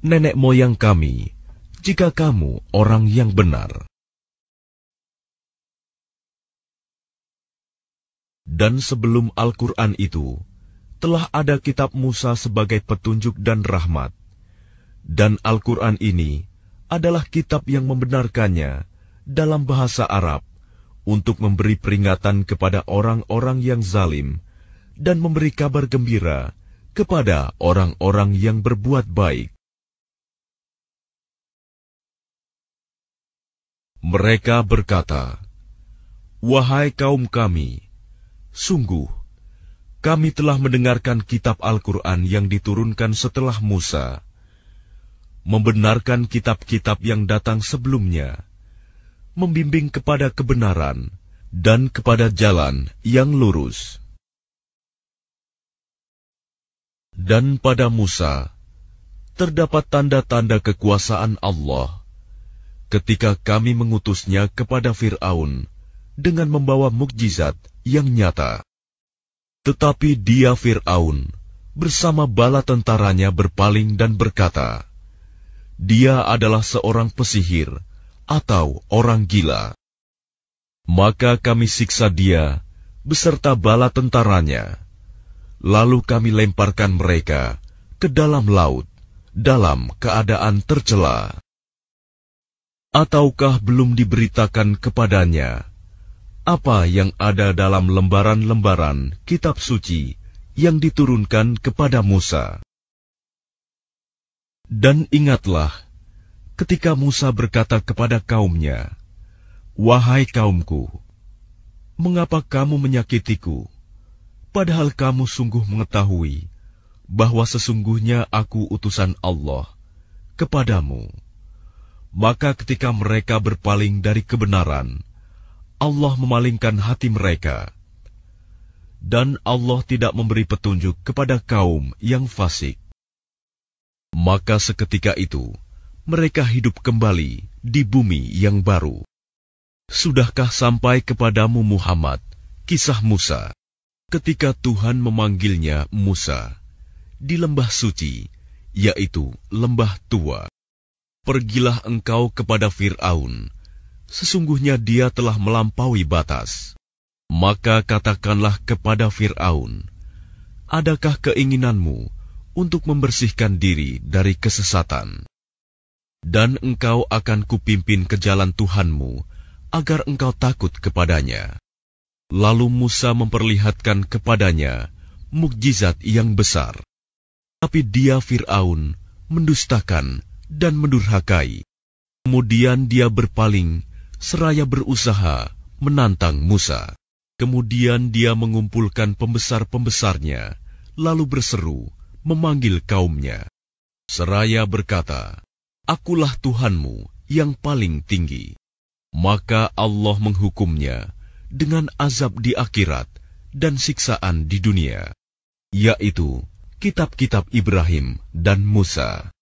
nenek moyang kami jika kamu orang yang benar. Dan sebelum Al-Quran itu, telah ada kitab Musa sebagai petunjuk dan rahmat. Dan Al-Quran ini adalah kitab yang membenarkannya dalam bahasa Arab untuk memberi peringatan kepada orang-orang yang zalim dan memberi kabar gembira kepada orang-orang yang berbuat baik. Mereka berkata, "Wahai kaum kami!" Sungguh, kami telah mendengarkan kitab Al-Quran yang diturunkan setelah Musa, membenarkan kitab-kitab yang datang sebelumnya, membimbing kepada kebenaran dan kepada jalan yang lurus. Dan pada Musa terdapat tanda-tanda kekuasaan Allah ketika kami mengutusnya kepada Firaun dengan membawa mukjizat yang nyata. Tetapi dia Fir'aun bersama bala tentaranya berpaling dan berkata, Dia adalah seorang pesihir atau orang gila. Maka kami siksa dia beserta bala tentaranya. Lalu kami lemparkan mereka ke dalam laut dalam keadaan tercela. Ataukah belum diberitakan kepadanya apa yang ada dalam lembaran-lembaran kitab suci yang diturunkan kepada Musa. Dan ingatlah ketika Musa berkata kepada kaumnya, "Wahai kaumku, mengapa kamu menyakitiku? Padahal kamu sungguh mengetahui bahwa sesungguhnya aku utusan Allah kepadamu." Maka ketika mereka berpaling dari kebenaran, Allah memalingkan hati mereka, dan Allah tidak memberi petunjuk kepada kaum yang fasik. Maka seketika itu mereka hidup kembali di bumi yang baru. Sudahkah sampai kepadamu, Muhammad, kisah Musa, ketika Tuhan memanggilnya Musa di lembah suci, yaitu lembah tua? Pergilah engkau kepada Firaun sesungguhnya dia telah melampaui batas. Maka katakanlah kepada Firaun, "Adakah keinginanmu untuk membersihkan diri dari kesesatan? Dan engkau akan kupimpin ke jalan Tuhanmu, agar engkau takut kepadanya." Lalu Musa memperlihatkan kepadanya mukjizat yang besar. Tapi dia Firaun mendustakan dan mendurhakai. Kemudian dia berpaling seraya berusaha menantang Musa. Kemudian dia mengumpulkan pembesar-pembesarnya, lalu berseru, memanggil kaumnya. Seraya berkata, Akulah Tuhanmu yang paling tinggi. Maka Allah menghukumnya dengan azab di akhirat dan siksaan di dunia, yaitu kitab-kitab Ibrahim dan Musa.